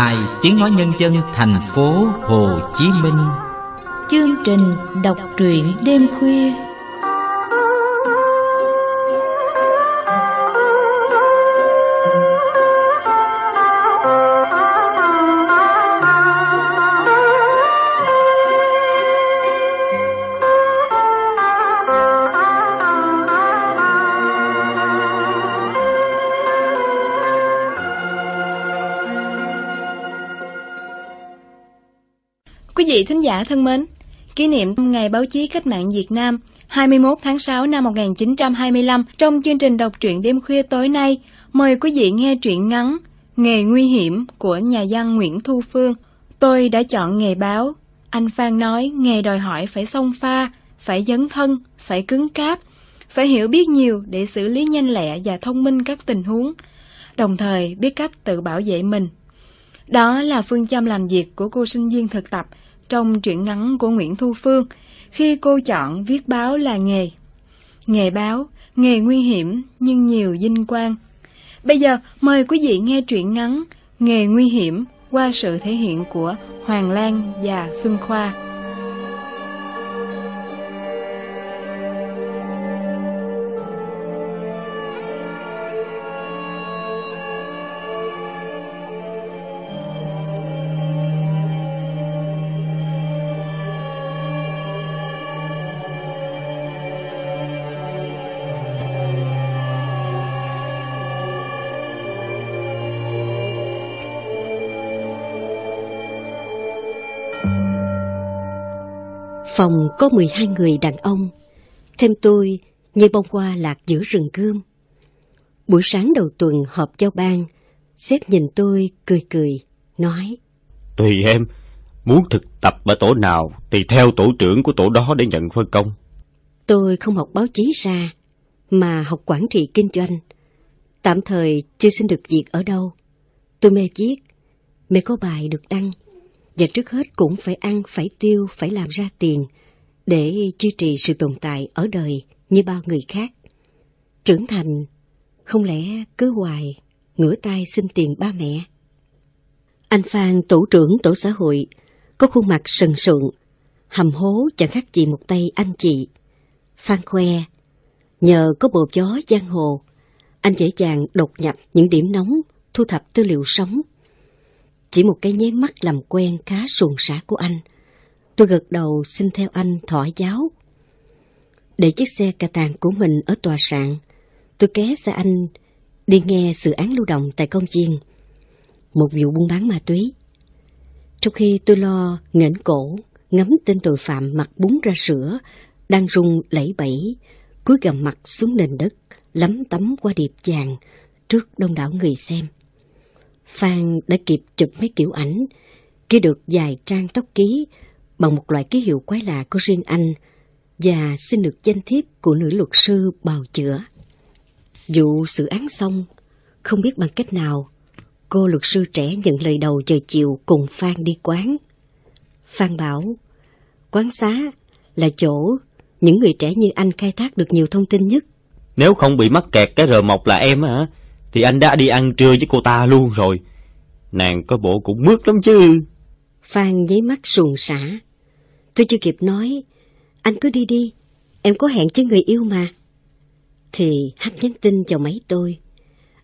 Đài Tiếng Nói Nhân Dân Thành phố Hồ Chí Minh Chương trình đọc truyện đêm khuya vị thính giả thân mến, kỷ niệm Ngày Báo chí Cách mạng Việt Nam 21 tháng 6 năm 1925 trong chương trình đọc truyện đêm khuya tối nay, mời quý vị nghe truyện ngắn Nghề nguy hiểm của nhà văn Nguyễn Thu Phương. Tôi đã chọn nghề báo. Anh Phan nói nghề đòi hỏi phải song pha, phải dấn thân, phải cứng cáp, phải hiểu biết nhiều để xử lý nhanh lẹ và thông minh các tình huống, đồng thời biết cách tự bảo vệ mình. Đó là phương châm làm việc của cô sinh viên thực tập trong truyện ngắn của Nguyễn Thu Phương khi cô chọn viết báo là nghề. Nghề báo, nghề nguy hiểm nhưng nhiều vinh quang. Bây giờ mời quý vị nghe truyện ngắn Nghề nguy hiểm qua sự thể hiện của Hoàng Lan và Xuân Khoa. Phòng có 12 người đàn ông, thêm tôi như bông hoa lạc giữa rừng gươm. Buổi sáng đầu tuần họp giao ban, sếp nhìn tôi cười cười, nói Tùy em, muốn thực tập ở tổ nào thì theo tổ trưởng của tổ đó để nhận phân công. Tôi không học báo chí ra, mà học quản trị kinh doanh. Tạm thời chưa xin được việc ở đâu. Tôi mê viết, mê có bài được đăng và trước hết cũng phải ăn, phải tiêu, phải làm ra tiền để duy trì sự tồn tại ở đời như bao người khác. Trưởng thành, không lẽ cứ hoài ngửa tay xin tiền ba mẹ? Anh Phan, tổ trưởng tổ xã hội, có khuôn mặt sần sượng, hầm hố chẳng khác gì một tay anh chị. Phan khoe, nhờ có bộ gió giang hồ, anh dễ dàng đột nhập những điểm nóng, thu thập tư liệu sống chỉ một cái nháy mắt làm quen khá suồng sã của anh. Tôi gật đầu xin theo anh thỏa giáo. Để chiếc xe cà tàng của mình ở tòa sạn, tôi ké xe anh đi nghe sự án lưu động tại công viên. Một vụ buôn bán ma túy. Trong khi tôi lo nghển cổ, ngắm tên tội phạm mặt bún ra sữa, đang rung lẩy bẩy, cúi gầm mặt xuống nền đất, lấm tấm qua điệp vàng trước đông đảo người xem. Phan đã kịp chụp mấy kiểu ảnh, ghi được vài trang tóc ký bằng một loại ký hiệu quái lạ của riêng anh và xin được danh thiếp của nữ luật sư bào chữa. Dụ xử án xong, không biết bằng cách nào, cô luật sư trẻ nhận lời đầu giờ chiều cùng Phan đi quán. Phan bảo, quán xá là chỗ những người trẻ như anh khai thác được nhiều thông tin nhất. Nếu không bị mắc kẹt cái rờ mọc là em hả? thì anh đã đi ăn trưa với cô ta luôn rồi. Nàng có bộ cũng mướt lắm chứ. Phan giấy mắt sùng sả. Tôi chưa kịp nói, anh cứ đi đi, em có hẹn với người yêu mà. Thì hắt nhắn tin cho máy tôi.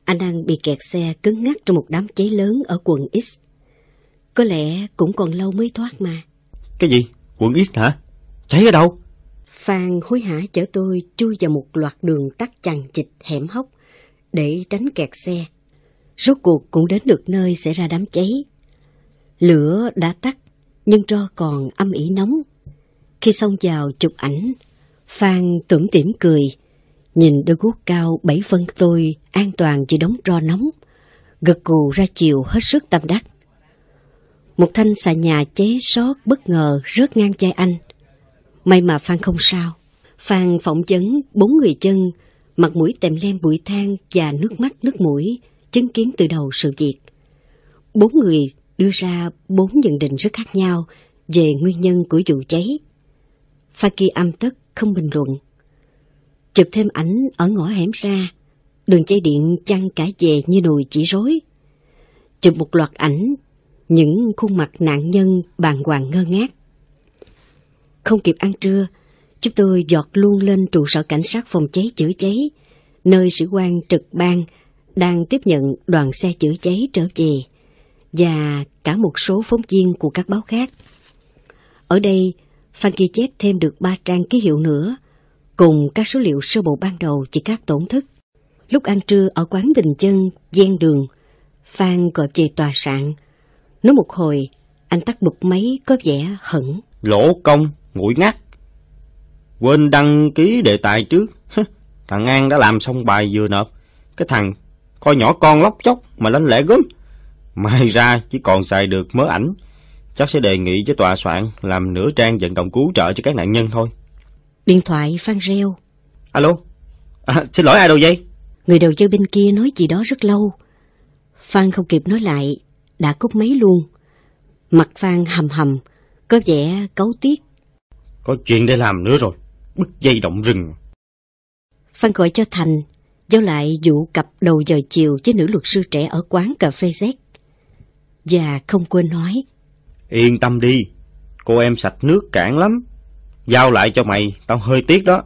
Anh đang bị kẹt xe cứng ngắc trong một đám cháy lớn ở quận X. Có lẽ cũng còn lâu mới thoát mà. Cái gì? Quận X hả? Cháy ở đâu? Phan hối hả chở tôi chui vào một loạt đường tắt chằng chịch hẻm hóc để tránh kẹt xe. Rốt cuộc cũng đến được nơi xảy ra đám cháy. Lửa đã tắt, nhưng tro còn âm ỉ nóng. Khi xông vào chụp ảnh, Phan tưởng tỉm cười, nhìn đôi guốc cao bảy phân tôi an toàn chỉ đóng tro nóng, gật gù ra chiều hết sức tâm đắc. Một thanh xà nhà cháy sót bất ngờ rớt ngang chai anh. May mà Phan không sao. Phan phỏng vấn bốn người chân mặt mũi tèm lem bụi than và nước mắt nước mũi, chứng kiến từ đầu sự việc. Bốn người đưa ra bốn nhận định rất khác nhau về nguyên nhân của vụ cháy. Faki âm tất không bình luận. Chụp thêm ảnh ở ngõ hẻm ra, đường dây điện chăn cả về như nồi chỉ rối. Chụp một loạt ảnh, những khuôn mặt nạn nhân bàng hoàng ngơ ngác. Không kịp ăn trưa, Chúng tôi dọt luôn lên trụ sở cảnh sát phòng cháy chữa cháy, nơi sĩ quan trực ban đang tiếp nhận đoàn xe chữa cháy trở về và cả một số phóng viên của các báo khác. Ở đây, Phan ghi chép thêm được ba trang ký hiệu nữa, cùng các số liệu sơ bộ ban đầu chỉ các tổn thất. Lúc ăn trưa ở quán Đình Chân, gian đường, Phan gọi về tòa sạn. Nói một hồi, anh tắt bục máy có vẻ hận. Lỗ công, nguội ngắt. Quên đăng ký đề tài trước. thằng An đã làm xong bài vừa nộp. Cái thằng coi nhỏ con lóc chóc mà lanh lẽ gớm. Mai ra chỉ còn xài được mớ ảnh. Chắc sẽ đề nghị với tòa soạn làm nửa trang vận động cứu trợ cho các nạn nhân thôi. Điện thoại phan reo. Alo, à, xin lỗi ai đâu vậy? Người đầu dây bên kia nói gì đó rất lâu. Phan không kịp nói lại, đã cúp máy luôn. Mặt Phan hầm hầm, có vẻ cấu tiếc. Có chuyện để làm nữa rồi bức dây động rừng. phan gọi cho Thành, giao lại vụ cặp đầu giờ chiều với nữ luật sư trẻ ở quán cà phê Z. Và không quên nói. Yên tâm đi, cô em sạch nước cản lắm. Giao lại cho mày, tao hơi tiếc đó.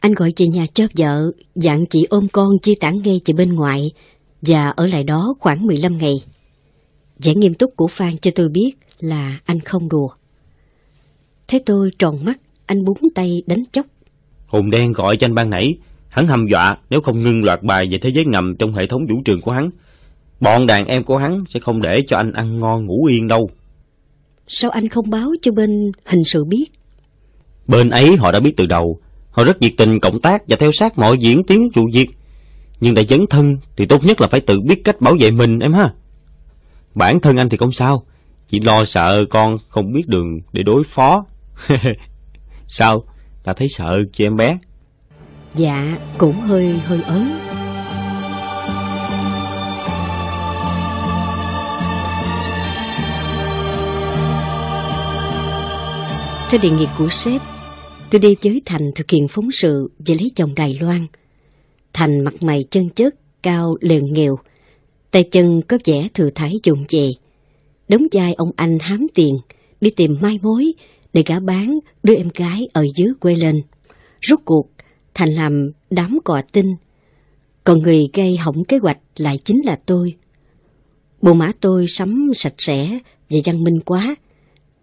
Anh gọi về nhà cho vợ, dặn chị ôm con chia tản ngay chị bên ngoài và ở lại đó khoảng 15 ngày. Vẻ nghiêm túc của Phan cho tôi biết là anh không đùa. Thế tôi tròn mắt, anh búng tay đánh chốc. Hùng đen gọi cho anh ban nãy, hắn hăm dọa nếu không ngưng loạt bài về thế giới ngầm trong hệ thống vũ trường của hắn. Bọn đàn em của hắn sẽ không để cho anh ăn ngon ngủ yên đâu. Sao anh không báo cho bên hình sự biết? Bên ấy họ đã biết từ đầu, họ rất nhiệt tình cộng tác và theo sát mọi diễn tiến vụ việc. Nhưng đã dấn thân thì tốt nhất là phải tự biết cách bảo vệ mình em ha. Bản thân anh thì không sao, chỉ lo sợ con không biết đường để đối phó. Sao? Ta thấy sợ chị em bé. Dạ, cũng hơi hơi ớn. Theo đề nghị của sếp, tôi đi với Thành thực hiện phóng sự và lấy chồng Đài Loan. Thành mặt mày chân chất, cao lèn nghèo, tay chân có vẻ thừa thải dụng về. Đống vai ông anh hám tiền, đi tìm mai mối để gã bán đưa em gái ở dưới quê lên. Rốt cuộc, Thành làm đám cò tinh. Còn người gây hỏng kế hoạch lại chính là tôi. Bộ mã tôi sắm sạch sẽ và văn minh quá,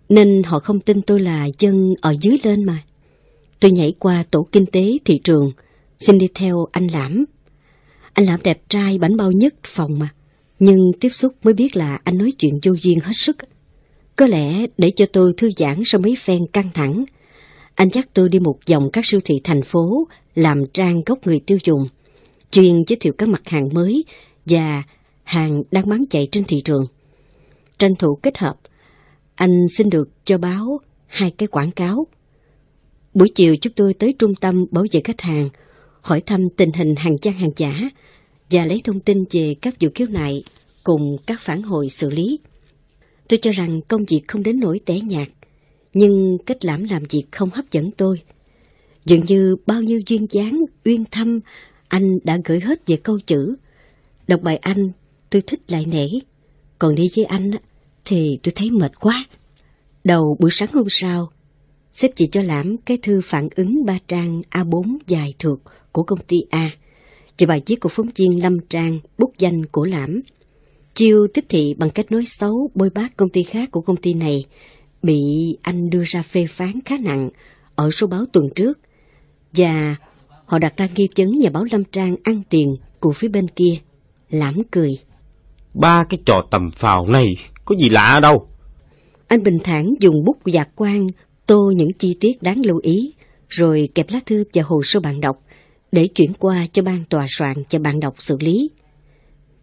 nên họ không tin tôi là dân ở dưới lên mà. Tôi nhảy qua tổ kinh tế thị trường, xin đi theo anh Lãm. Anh Lãm đẹp trai bảnh bao nhất phòng mà, nhưng tiếp xúc mới biết là anh nói chuyện vô duyên hết sức. Có lẽ để cho tôi thư giãn sau mấy phen căng thẳng, anh dắt tôi đi một vòng các siêu thị thành phố làm trang gốc người tiêu dùng, chuyên giới thiệu các mặt hàng mới và hàng đang bán chạy trên thị trường. Tranh thủ kết hợp, anh xin được cho báo hai cái quảng cáo. Buổi chiều chúng tôi tới trung tâm bảo vệ khách hàng, hỏi thăm tình hình hàng trang hàng giả và lấy thông tin về các vụ khiếu nại cùng các phản hồi xử lý. Tôi cho rằng công việc không đến nỗi tẻ nhạt, nhưng cách lãm làm việc không hấp dẫn tôi. Dường như bao nhiêu duyên dáng, uyên thâm, anh đã gửi hết về câu chữ. Đọc bài anh, tôi thích lại nể. Còn đi với anh thì tôi thấy mệt quá. Đầu buổi sáng hôm sau, sếp chỉ cho lãm cái thư phản ứng ba trang A4 dài thuộc của công ty A. Chỉ bài viết của phóng viên Lâm Trang, bút danh của lãm. Chiêu tiếp thị bằng cách nói xấu bôi bác công ty khác của công ty này bị anh đưa ra phê phán khá nặng ở số báo tuần trước và họ đặt ra nghi vấn nhà báo Lâm Trang ăn tiền của phía bên kia. Lãm cười. Ba cái trò tầm phào này có gì lạ đâu. Anh bình thản dùng bút giạc dạ quang tô những chi tiết đáng lưu ý rồi kẹp lá thư và hồ sơ bạn đọc để chuyển qua cho ban tòa soạn cho bạn đọc xử lý.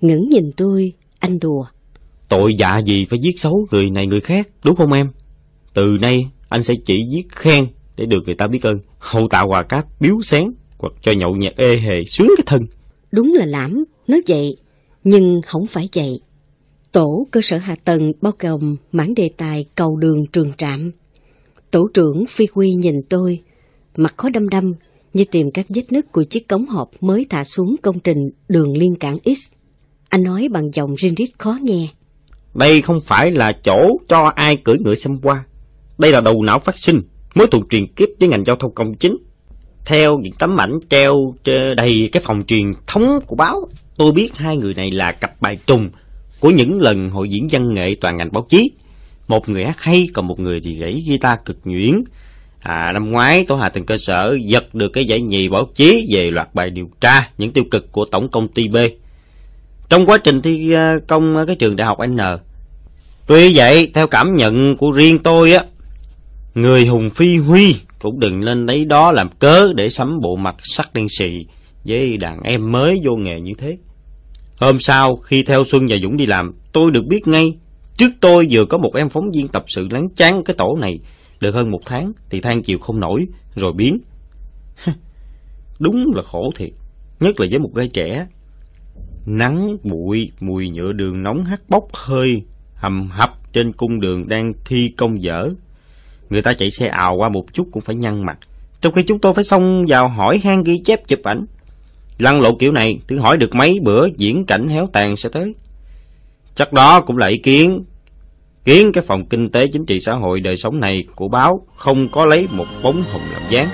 Ngẩng nhìn tôi anh đùa. Tội dạ gì phải giết xấu người này người khác, đúng không em? Từ nay anh sẽ chỉ giết khen để được người ta biết ơn. Hậu tạo quà cáp biếu sáng hoặc cho nhậu nhẹt ê hề sướng cái thân. Đúng là lãm, nói vậy, nhưng không phải vậy. Tổ cơ sở hạ tầng bao gồm mảng đề tài cầu đường trường trạm. Tổ trưởng Phi Quy nhìn tôi, mặt khó đâm đâm như tìm các vết nứt của chiếc cống hộp mới thả xuống công trình đường liên cảng X. Anh nói bằng giọng rin rít khó nghe. Đây không phải là chỗ cho ai cưỡi ngựa xem qua. Đây là đầu não phát sinh, mối thù truyền kiếp với ngành giao thông công chính. Theo những tấm ảnh treo đầy cái phòng truyền thống của báo, tôi biết hai người này là cặp bài trùng của những lần hội diễn văn nghệ toàn ngành báo chí. Một người hát hay, còn một người thì gãy guitar cực nhuyễn. À, năm ngoái, Tổ Hà Tình Cơ Sở giật được cái giải nhì báo chí về loạt bài điều tra những tiêu cực của Tổng Công ty B. Trong quá trình thi ờ, công cái trường đại học N, tuy vậy theo cảm nhận của riêng tôi á, người Hùng Phi Huy cũng đừng lên lấy đó làm cớ để sắm bộ mặt sắc đen xị với đàn em mới vô nghề như thế. Hôm sau khi theo Xuân và Dũng đi làm, tôi được biết ngay trước tôi vừa có một em phóng viên tập sự lắng chán cái tổ này được hơn một tháng thì than chịu không nổi rồi biến. Đúng là khổ thiệt, nhất là với một gai trẻ Nắng bụi, mùi nhựa đường nóng hắt bốc hơi hầm hập trên cung đường đang thi công dở. Người ta chạy xe ào qua một chút cũng phải nhăn mặt. Trong khi chúng tôi phải xông vào hỏi han ghi chép chụp ảnh. Lăn lộ kiểu này, thử hỏi được mấy bữa diễn cảnh héo tàn sẽ tới. Chắc đó cũng là ý kiến. Kiến cái phòng kinh tế chính trị xã hội đời sống này của báo không có lấy một bóng hồng làm dáng.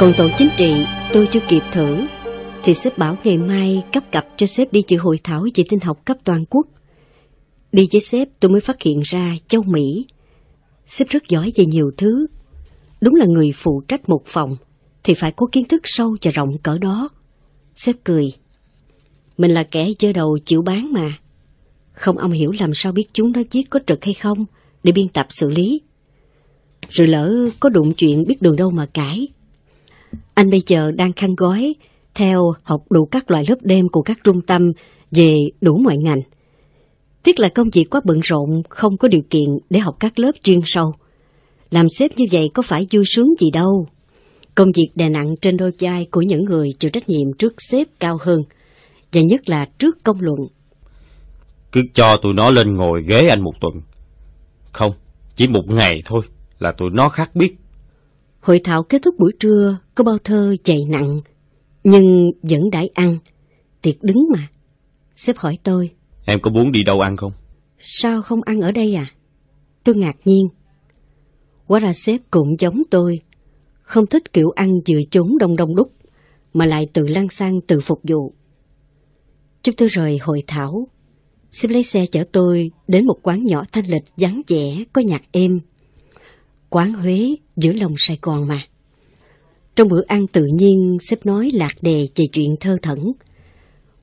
Còn tổ chính trị tôi chưa kịp thử Thì sếp bảo ngày mai cấp cặp cho sếp đi dự hội thảo về tin học cấp toàn quốc Đi với sếp tôi mới phát hiện ra châu Mỹ Sếp rất giỏi về nhiều thứ Đúng là người phụ trách một phòng Thì phải có kiến thức sâu và rộng cỡ đó Sếp cười Mình là kẻ chơi đầu chịu bán mà Không ông hiểu làm sao biết chúng nó viết có trực hay không Để biên tập xử lý Rồi lỡ có đụng chuyện biết đường đâu mà cãi anh bây giờ đang khăn gói, theo học đủ các loại lớp đêm của các trung tâm về đủ mọi ngành. Tiếc là công việc quá bận rộn, không có điều kiện để học các lớp chuyên sâu. Làm sếp như vậy có phải vui sướng gì đâu. Công việc đè nặng trên đôi vai của những người chịu trách nhiệm trước sếp cao hơn, và nhất là trước công luận. Cứ cho tụi nó lên ngồi ghế anh một tuần. Không, chỉ một ngày thôi là tụi nó khác biết. Hội thảo kết thúc buổi trưa, có bao thơ chạy nặng, nhưng vẫn đãi ăn. Tiệc đứng mà. Sếp hỏi tôi. Em có muốn đi đâu ăn không? Sao không ăn ở đây à? Tôi ngạc nhiên. Quá ra sếp cũng giống tôi. Không thích kiểu ăn vừa trốn đông đông đúc, mà lại tự lăn sang tự phục vụ. Chúng tôi rời hội thảo. Sếp lấy xe chở tôi đến một quán nhỏ thanh lịch vắng vẻ có nhạc êm quán Huế giữa lòng Sài Gòn mà. Trong bữa ăn tự nhiên, sếp nói lạc đề về chuyện thơ thẩn.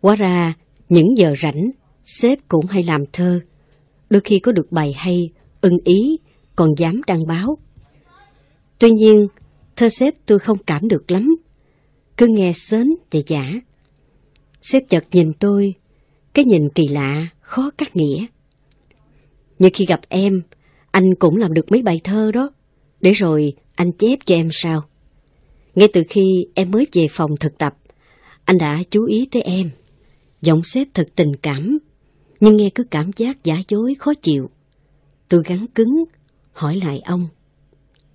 Quá ra, những giờ rảnh, sếp cũng hay làm thơ. Đôi khi có được bài hay, ưng ý, còn dám đăng báo. Tuy nhiên, thơ sếp tôi không cảm được lắm. Cứ nghe sến và giả. Sếp chợt nhìn tôi, cái nhìn kỳ lạ, khó cắt nghĩa. Như khi gặp em, anh cũng làm được mấy bài thơ đó. Để rồi anh chép cho em sao? Ngay từ khi em mới về phòng thực tập, anh đã chú ý tới em. Giọng xếp thật tình cảm, nhưng nghe cứ cảm giác giả dối khó chịu. Tôi gắn cứng, hỏi lại ông.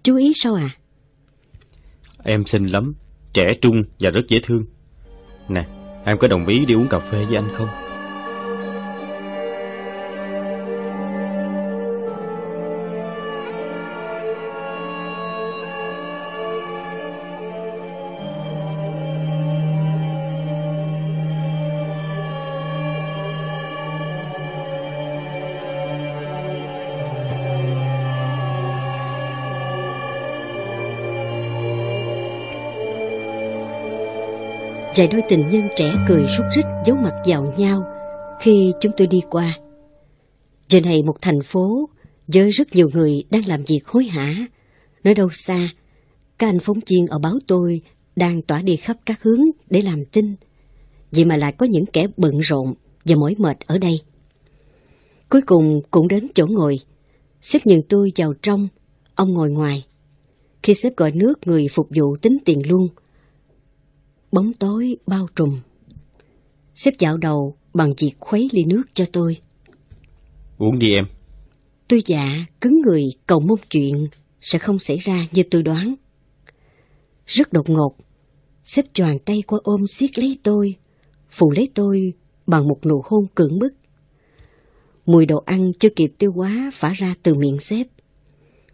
Chú ý sao à? Em xinh lắm, trẻ trung và rất dễ thương. Nè, em có đồng ý đi uống cà phê với anh không? Rồi đôi tình nhân trẻ cười rút rích giấu mặt vào nhau khi chúng tôi đi qua. Giờ này một thành phố với rất nhiều người đang làm việc hối hả. Nơi đâu xa, các anh phóng viên ở báo tôi đang tỏa đi khắp các hướng để làm tin. Vậy mà lại có những kẻ bận rộn và mỏi mệt ở đây. Cuối cùng cũng đến chỗ ngồi. xếp nhìn tôi vào trong, ông ngồi ngoài. Khi xếp gọi nước người phục vụ tính tiền luôn, bóng tối bao trùm. Xếp dạo đầu bằng việc khuấy ly nước cho tôi. Uống đi em. Tôi dạ cứng người cầu mong chuyện sẽ không xảy ra như tôi đoán. Rất đột ngột, xếp choàng tay qua ôm siết lấy tôi, phụ lấy tôi bằng một nụ hôn cưỡng bức. Mùi đồ ăn chưa kịp tiêu hóa phả ra từ miệng xếp.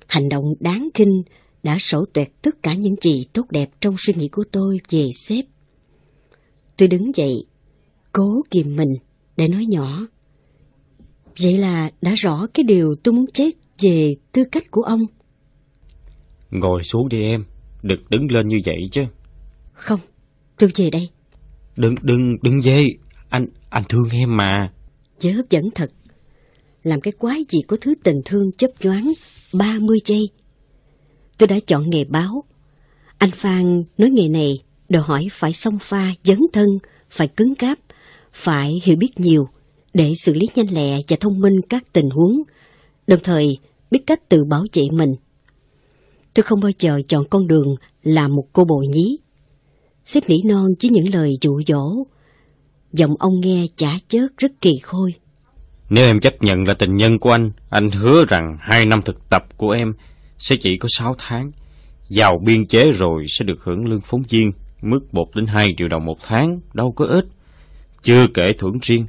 Hành động đáng kinh đã sổ tuệt tất cả những gì tốt đẹp trong suy nghĩ của tôi về sếp. Tôi đứng dậy, cố kìm mình để nói nhỏ. Vậy là đã rõ cái điều tôi muốn chết về tư cách của ông. Ngồi xuống đi em, đừng đứng lên như vậy chứ. Không, tôi về đây. Đừng, đừng, đừng về, anh, anh thương em mà. Chớ hấp dẫn thật, làm cái quái gì có thứ tình thương chấp nhoáng 30 giây tôi đã chọn nghề báo. Anh Phan nói nghề này đòi hỏi phải song pha, dấn thân, phải cứng cáp, phải hiểu biết nhiều để xử lý nhanh lẹ và thông minh các tình huống, đồng thời biết cách tự bảo vệ mình. Tôi không bao giờ chọn con đường là một cô bộ nhí. Xếp nỉ non với những lời dụ dỗ. Giọng ông nghe chả chớt rất kỳ khôi. Nếu em chấp nhận là tình nhân của anh, anh hứa rằng hai năm thực tập của em sẽ chỉ có 6 tháng. Vào biên chế rồi sẽ được hưởng lương phóng viên, mức 1 đến 2 triệu đồng một tháng, đâu có ít. Chưa kể thưởng riêng,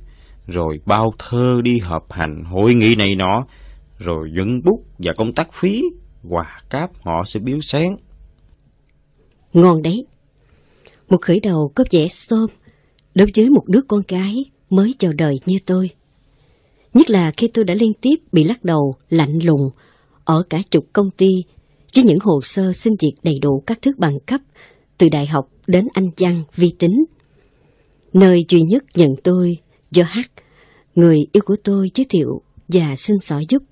rồi bao thơ đi họp hành hội nghị này nọ, rồi dẫn bút và công tác phí, quà cáp họ sẽ biếu sáng. Ngon đấy. Một khởi đầu có vẻ xôm đối với một đứa con gái mới chào đời như tôi. Nhất là khi tôi đã liên tiếp bị lắc đầu, lạnh lùng ở cả chục công ty với những hồ sơ xin việc đầy đủ các thứ bằng cấp từ đại học đến anh văn vi tính. Nơi duy nhất nhận tôi do hát, người yêu của tôi giới thiệu và xin xỏ giúp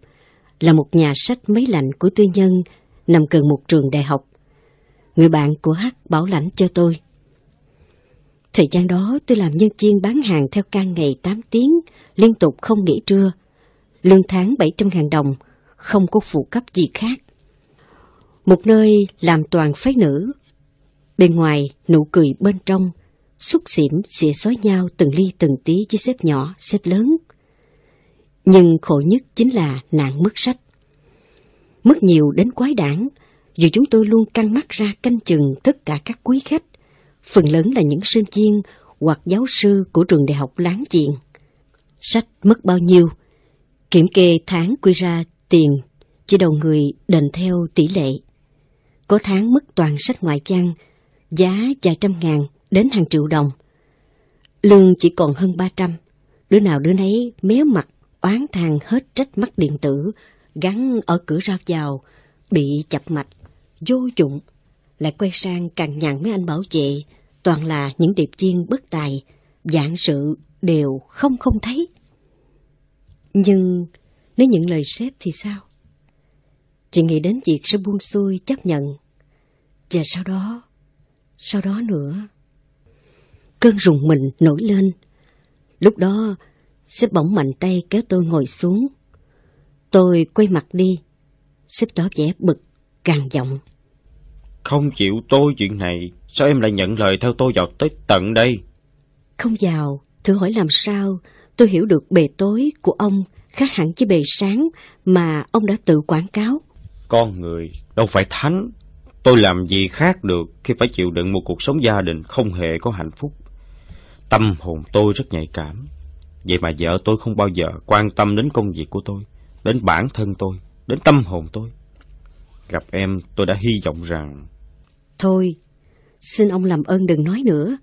là một nhà sách máy lạnh của tư nhân nằm gần một trường đại học. Người bạn của hát bảo lãnh cho tôi. Thời gian đó tôi làm nhân viên bán hàng theo ca ngày 8 tiếng, liên tục không nghỉ trưa. Lương tháng 700.000 đồng, không có phụ cấp gì khác. Một nơi làm toàn phái nữ. Bên ngoài, nụ cười bên trong, xúc xỉm xỉa xói nhau từng ly từng tí với xếp nhỏ, xếp lớn. Nhưng khổ nhất chính là nạn mất sách. Mất nhiều đến quái đảng, dù chúng tôi luôn căng mắt ra canh chừng tất cả các quý khách, phần lớn là những sinh viên hoặc giáo sư của trường đại học láng giềng. Sách mất bao nhiêu? Kiểm kê tháng quy ra tiền, chỉ đầu người đền theo tỷ lệ. Có tháng mất toàn sách ngoại văn, giá vài trăm ngàn đến hàng triệu đồng. Lương chỉ còn hơn ba trăm đứa nào đứa nấy méo mặt, oán thang hết trách mắt điện tử, gắn ở cửa ra vào, bị chập mạch, vô dụng. Lại quay sang cằn nhằn mấy anh bảo vệ, toàn là những điệp viên bất tài, dạng sự đều không không thấy. Nhưng nếu nhận lời sếp thì sao? Chị nghĩ đến việc sẽ buông xuôi chấp nhận. Và sau đó, sau đó nữa. Cơn rùng mình nổi lên. Lúc đó, sếp bỗng mạnh tay kéo tôi ngồi xuống. Tôi quay mặt đi. Sếp tỏ vẻ bực, càng giọng. Không chịu tôi chuyện này, sao em lại nhận lời theo tôi vào tới tận đây? Không vào, thử hỏi làm sao tôi hiểu được bề tối của ông khác hẳn với bề sáng mà ông đã tự quảng cáo. Con người đâu phải thánh, tôi làm gì khác được khi phải chịu đựng một cuộc sống gia đình không hề có hạnh phúc. Tâm hồn tôi rất nhạy cảm, vậy mà vợ tôi không bao giờ quan tâm đến công việc của tôi, đến bản thân tôi, đến tâm hồn tôi. Gặp em tôi đã hy vọng rằng... Thôi, xin ông làm ơn đừng nói nữa.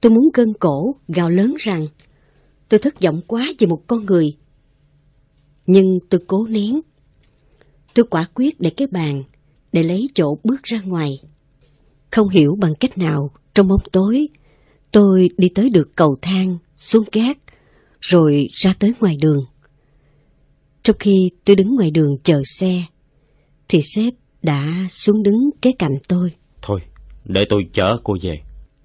Tôi muốn gân cổ, gào lớn rằng tôi thất vọng quá về một con người nhưng tôi cố nén. Tôi quả quyết để cái bàn, để lấy chỗ bước ra ngoài. Không hiểu bằng cách nào, trong bóng tối, tôi đi tới được cầu thang, xuống gác, rồi ra tới ngoài đường. Trong khi tôi đứng ngoài đường chờ xe, thì sếp đã xuống đứng kế cạnh tôi. Thôi, để tôi chở cô về.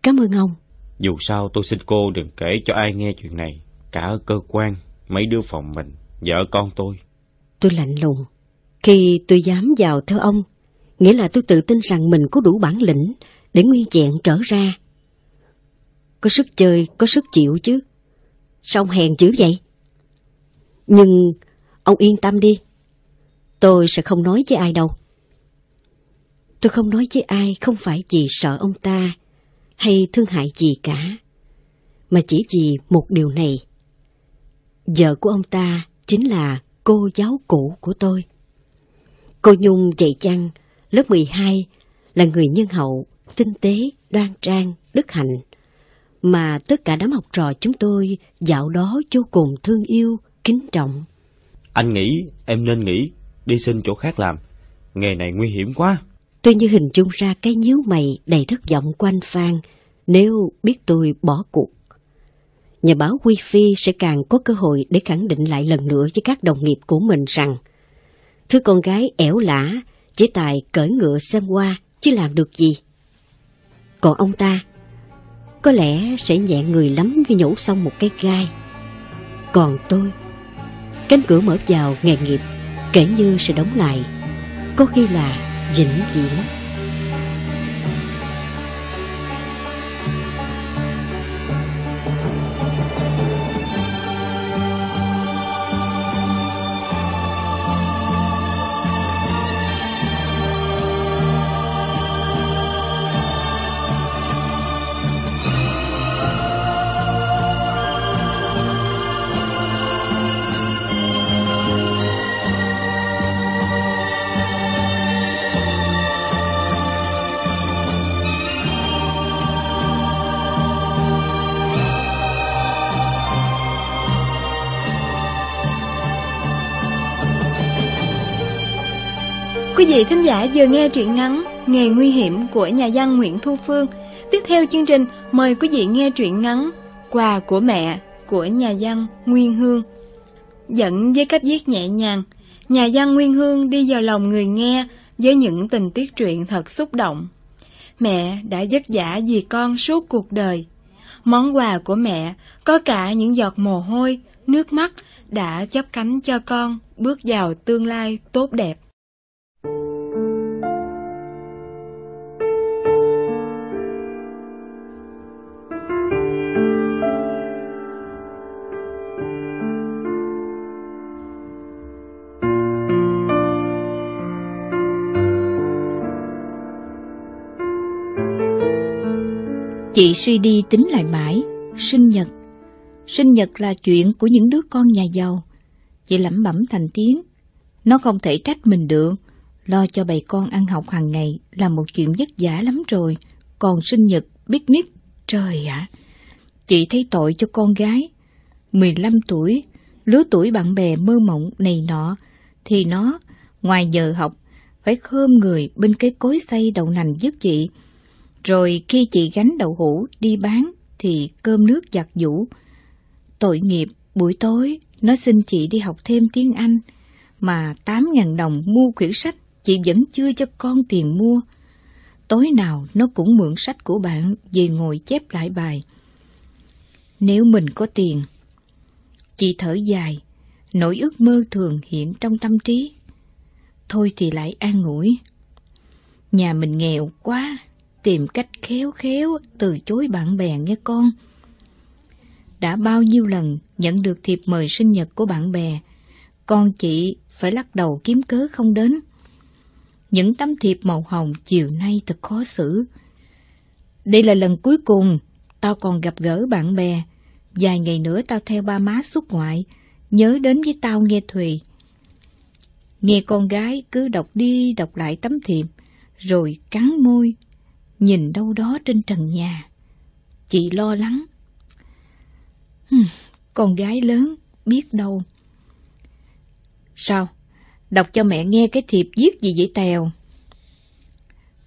Cảm ơn ông. Dù sao tôi xin cô đừng kể cho ai nghe chuyện này, cả ở cơ quan, mấy đứa phòng mình Vợ con tôi. Tôi lạnh lùng. Khi tôi dám vào theo ông, nghĩa là tôi tự tin rằng mình có đủ bản lĩnh để nguyên vẹn trở ra. Có sức chơi, có sức chịu chứ. Sao ông hèn dữ vậy? Nhưng ông yên tâm đi. Tôi sẽ không nói với ai đâu. Tôi không nói với ai không phải vì sợ ông ta hay thương hại gì cả, mà chỉ vì một điều này. Vợ của ông ta chính là cô giáo cũ của tôi. Cô Nhung dạy chăng, lớp 12, là người nhân hậu, tinh tế, đoan trang, đức hạnh. Mà tất cả đám học trò chúng tôi dạo đó vô cùng thương yêu, kính trọng. Anh nghĩ em nên nghĩ đi xin chỗ khác làm. Nghề này nguy hiểm quá. Tôi như hình dung ra cái nhíu mày đầy thất vọng quanh anh Phan nếu biết tôi bỏ cuộc nhà báo Quy Phi sẽ càng có cơ hội để khẳng định lại lần nữa với các đồng nghiệp của mình rằng thứ con gái ẻo lả chỉ tài cởi ngựa xem qua chứ làm được gì. Còn ông ta có lẽ sẽ nhẹ người lắm khi nhổ xong một cái gai. Còn tôi, cánh cửa mở vào nghề nghiệp kể như sẽ đóng lại, có khi là vĩnh viễn. vị thính giả vừa nghe truyện ngắn Nghề nguy hiểm của nhà văn Nguyễn Thu Phương. Tiếp theo chương trình, mời quý vị nghe truyện ngắn Quà của mẹ của nhà văn Nguyên Hương. Dẫn với cách viết nhẹ nhàng, nhà văn Nguyên Hương đi vào lòng người nghe với những tình tiết truyện thật xúc động. Mẹ đã vất vả vì con suốt cuộc đời. Món quà của mẹ có cả những giọt mồ hôi, nước mắt đã chấp cánh cho con bước vào tương lai tốt đẹp. Chị suy đi tính lại mãi, sinh nhật. Sinh nhật là chuyện của những đứa con nhà giàu. Chị lẩm bẩm thành tiếng. Nó không thể trách mình được. Lo cho bầy con ăn học hàng ngày là một chuyện vất vả lắm rồi. Còn sinh nhật, biết nít, trời ạ. À. Chị thấy tội cho con gái. 15 tuổi, lứa tuổi bạn bè mơ mộng này nọ, thì nó, ngoài giờ học, phải khơm người bên cái cối xây đậu nành giúp chị. Rồi khi chị gánh đậu hũ đi bán thì cơm nước giặt giũ. Tội nghiệp, buổi tối nó xin chị đi học thêm tiếng Anh mà 8.000 đồng mua quyển sách chị vẫn chưa cho con tiền mua. Tối nào nó cũng mượn sách của bạn về ngồi chép lại bài. Nếu mình có tiền. Chị thở dài, nỗi ước mơ thường hiện trong tâm trí. Thôi thì lại an ủi. Nhà mình nghèo quá, tìm cách khéo khéo từ chối bạn bè nghe con. Đã bao nhiêu lần nhận được thiệp mời sinh nhật của bạn bè, con chị phải lắc đầu kiếm cớ không đến. Những tấm thiệp màu hồng chiều nay thật khó xử. Đây là lần cuối cùng tao còn gặp gỡ bạn bè. Vài ngày nữa tao theo ba má xuất ngoại, nhớ đến với tao nghe Thùy. Nghe con gái cứ đọc đi đọc lại tấm thiệp, rồi cắn môi nhìn đâu đó trên trần nhà. Chị lo lắng. con gái lớn, biết đâu. Sao? Đọc cho mẹ nghe cái thiệp viết gì vậy Tèo?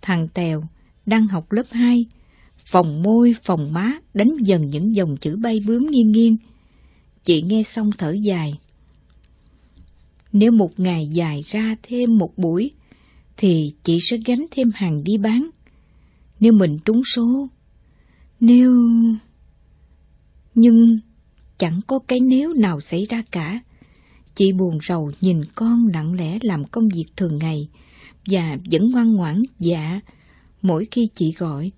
Thằng Tèo đang học lớp 2, phòng môi, phòng má đánh dần những dòng chữ bay bướm nghiêng nghiêng. Chị nghe xong thở dài. Nếu một ngày dài ra thêm một buổi, thì chị sẽ gánh thêm hàng đi bán. Nếu mình trúng số Nếu... Nhưng chẳng có cái nếu nào xảy ra cả Chị buồn rầu nhìn con lặng lẽ làm công việc thường ngày Và vẫn ngoan ngoãn dạ Mỗi khi chị gọi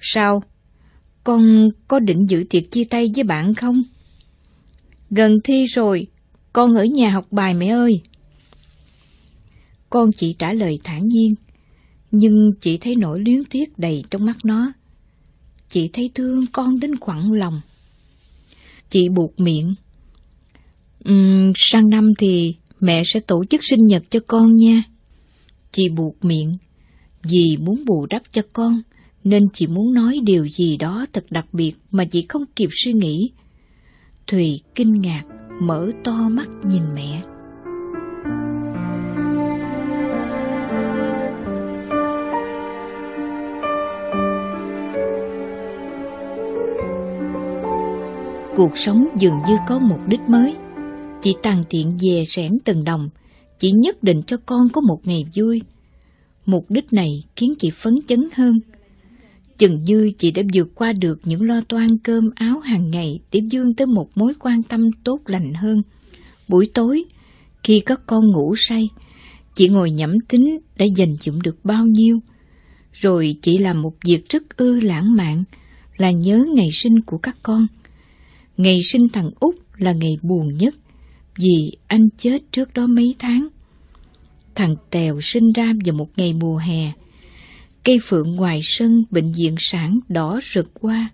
Sao? Con có định giữ tiệc chia tay với bạn không? Gần thi rồi Con ở nhà học bài mẹ ơi Con chị trả lời thản nhiên nhưng chị thấy nỗi luyến tiếc đầy trong mắt nó. Chị thấy thương con đến quặn lòng. Chị buộc miệng. Um, sang năm thì mẹ sẽ tổ chức sinh nhật cho con nha. Chị buộc miệng. Vì muốn bù đắp cho con, nên chị muốn nói điều gì đó thật đặc biệt mà chị không kịp suy nghĩ. Thùy kinh ngạc, mở to mắt nhìn mẹ. Cuộc sống dường như có mục đích mới. Chị Tàng tiện về rẽn từng đồng, chỉ nhất định cho con có một ngày vui. Mục đích này khiến chị phấn chấn hơn. Chừng như chị đã vượt qua được những lo toan cơm áo hàng ngày để dương tới một mối quan tâm tốt lành hơn. Buổi tối, khi các con ngủ say, chị ngồi nhẩm tính đã dành dụm được bao nhiêu. Rồi chị làm một việc rất ư lãng mạn là nhớ ngày sinh của các con. Ngày sinh thằng Út là ngày buồn nhất vì anh chết trước đó mấy tháng. Thằng Tèo sinh ra vào một ngày mùa hè. Cây phượng ngoài sân bệnh viện sản đỏ rực qua.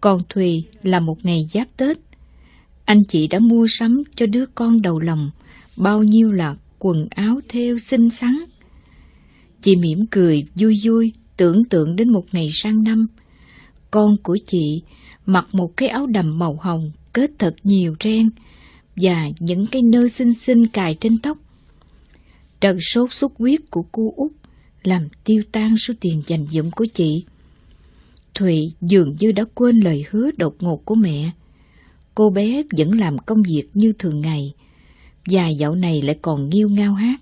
Còn Thùy là một ngày giáp Tết. Anh chị đã mua sắm cho đứa con đầu lòng bao nhiêu là quần áo theo xinh xắn. Chị mỉm cười vui vui tưởng tượng đến một ngày sang năm. Con của chị mặc một cái áo đầm màu hồng kết thật nhiều ren và những cái nơ xinh xinh cài trên tóc. Trận sốt xuất huyết của cô út làm tiêu tan số tiền dành dụm của chị. Thụy dường như đã quên lời hứa đột ngột của mẹ. Cô bé vẫn làm công việc như thường ngày, và dạo này lại còn nghiêu ngao hát.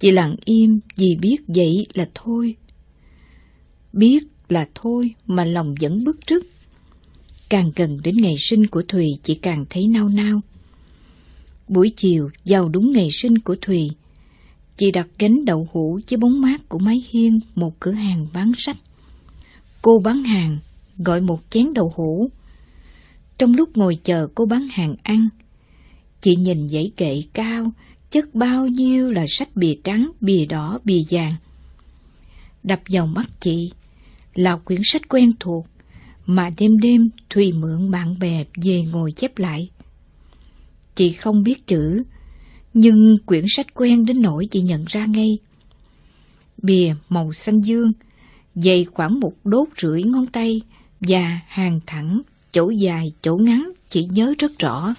Chị lặng im vì biết vậy là thôi. Biết là thôi mà lòng vẫn bức trước. Càng gần đến ngày sinh của Thùy chị càng thấy nao nao. Buổi chiều vào đúng ngày sinh của Thùy, chị đặt gánh đậu hũ dưới bóng mát của mái hiên một cửa hàng bán sách. Cô bán hàng, gọi một chén đậu hũ. Trong lúc ngồi chờ cô bán hàng ăn, chị nhìn dãy kệ cao, chất bao nhiêu là sách bìa trắng, bìa đỏ, bìa vàng. Đập vào mắt chị là quyển sách quen thuộc mà đêm đêm Thùy mượn bạn bè về ngồi chép lại. Chị không biết chữ, nhưng quyển sách quen đến nỗi chị nhận ra ngay. Bìa màu xanh dương, dày khoảng một đốt rưỡi ngón tay và hàng thẳng, chỗ dài, chỗ ngắn, chị nhớ rất rõ.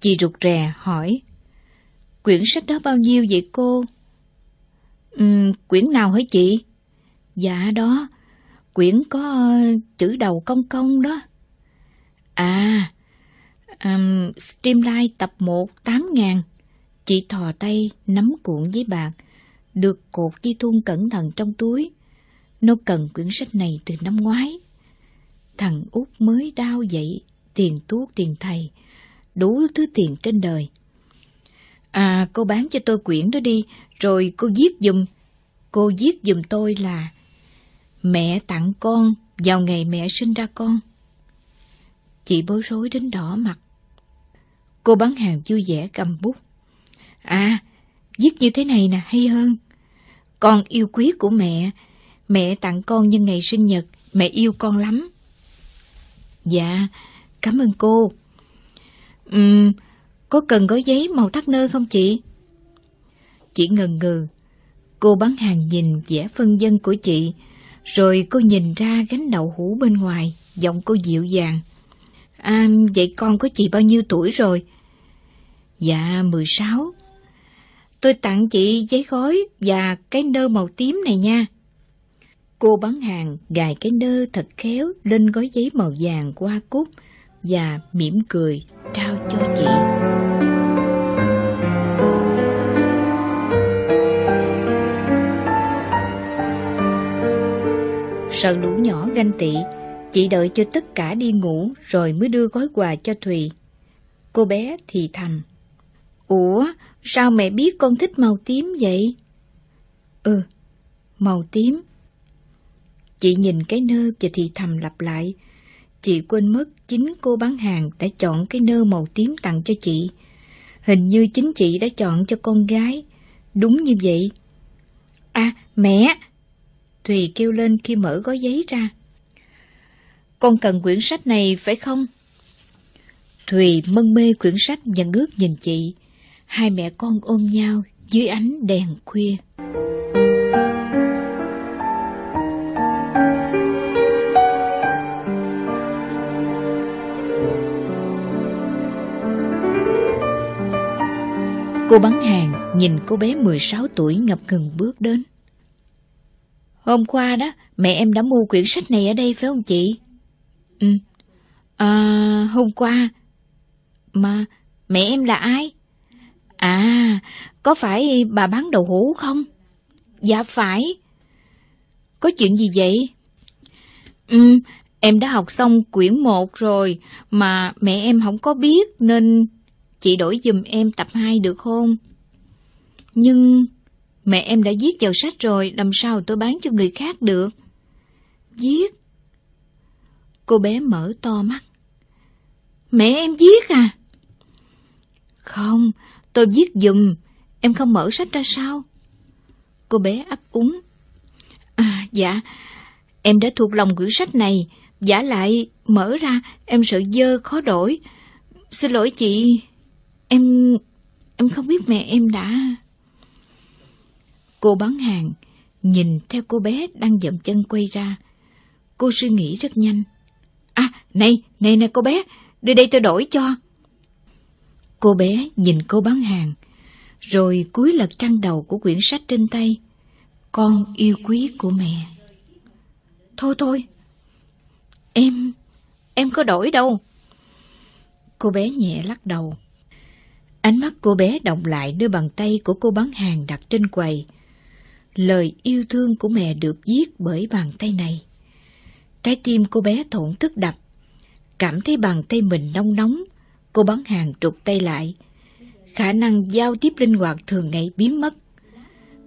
Chị rụt rè hỏi, quyển sách đó bao nhiêu vậy cô? Uhm, quyển nào hả chị? Dạ đó, quyển có ờ, chữ đầu công công đó. À, um, Streamline tập 1 8 ngàn. Chị thò tay nắm cuộn giấy bạc, được cột chi thun cẩn thận trong túi. Nó cần quyển sách này từ năm ngoái. Thằng út mới đau dậy, tiền tuốt tiền thầy, đủ thứ tiền trên đời. À, cô bán cho tôi quyển đó đi, rồi cô giết dùm. Cô giết dùm tôi là mẹ tặng con vào ngày mẹ sinh ra con. Chị bối rối đến đỏ mặt. Cô bán hàng vui vẻ cầm bút. À, viết như thế này nè hay hơn. Con yêu quý của mẹ, mẹ tặng con nhân ngày sinh nhật, mẹ yêu con lắm. Dạ, cảm ơn cô. Ừm, có cần gói giấy màu thắt nơ không chị? Chị ngần ngừ. Cô bán hàng nhìn vẻ phân dân của chị, rồi cô nhìn ra gánh đậu hũ bên ngoài, giọng cô dịu dàng. À, vậy con của chị bao nhiêu tuổi rồi? Dạ, 16. Tôi tặng chị giấy gói và cái nơ màu tím này nha. Cô bán hàng gài cái nơ thật khéo lên gói giấy màu vàng qua cúc và mỉm cười trao cho chị. sợ lũ nhỏ ganh tị, chị đợi cho tất cả đi ngủ rồi mới đưa gói quà cho Thùy. Cô bé thì thầm. Ủa, sao mẹ biết con thích màu tím vậy? Ừ, màu tím. Chị nhìn cái nơ và thì thầm lặp lại. Chị quên mất chính cô bán hàng đã chọn cái nơ màu tím tặng cho chị. Hình như chính chị đã chọn cho con gái. Đúng như vậy. À, mẹ, Thùy kêu lên khi mở gói giấy ra. Con cần quyển sách này phải không? Thùy mân mê quyển sách và ngước nhìn chị. Hai mẹ con ôm nhau dưới ánh đèn khuya. Cô bán hàng nhìn cô bé 16 tuổi ngập ngừng bước đến. Hôm qua đó, mẹ em đã mua quyển sách này ở đây phải không chị? Ừ. À, hôm qua. Mà mẹ em là ai? À, có phải bà bán đậu hũ không? Dạ phải. Có chuyện gì vậy? Ừ, em đã học xong quyển 1 rồi mà mẹ em không có biết nên chị đổi giùm em tập 2 được không? Nhưng Mẹ em đã viết vào sách rồi, làm sao tôi bán cho người khác được? Viết? Cô bé mở to mắt. Mẹ em viết à? Không, tôi viết dùm. Em không mở sách ra sao? Cô bé ấp úng. À, dạ, em đã thuộc lòng gửi sách này. Giả lại, mở ra, em sợ dơ, khó đổi. Xin lỗi chị, em... em không biết mẹ em đã... Cô bán hàng, nhìn theo cô bé đang dậm chân quay ra. Cô suy nghĩ rất nhanh. À, này, này nè cô bé, đi đây tôi đổi cho. Cô bé nhìn cô bán hàng, rồi cúi lật trang đầu của quyển sách trên tay. Con yêu quý của mẹ. Thôi thôi, em, em có đổi đâu. Cô bé nhẹ lắc đầu. Ánh mắt cô bé động lại đưa bàn tay của cô bán hàng đặt trên quầy lời yêu thương của mẹ được viết bởi bàn tay này. Trái tim cô bé thổn thức đập, cảm thấy bàn tay mình nóng nóng, cô bán hàng trục tay lại. Khả năng giao tiếp linh hoạt thường ngày biến mất.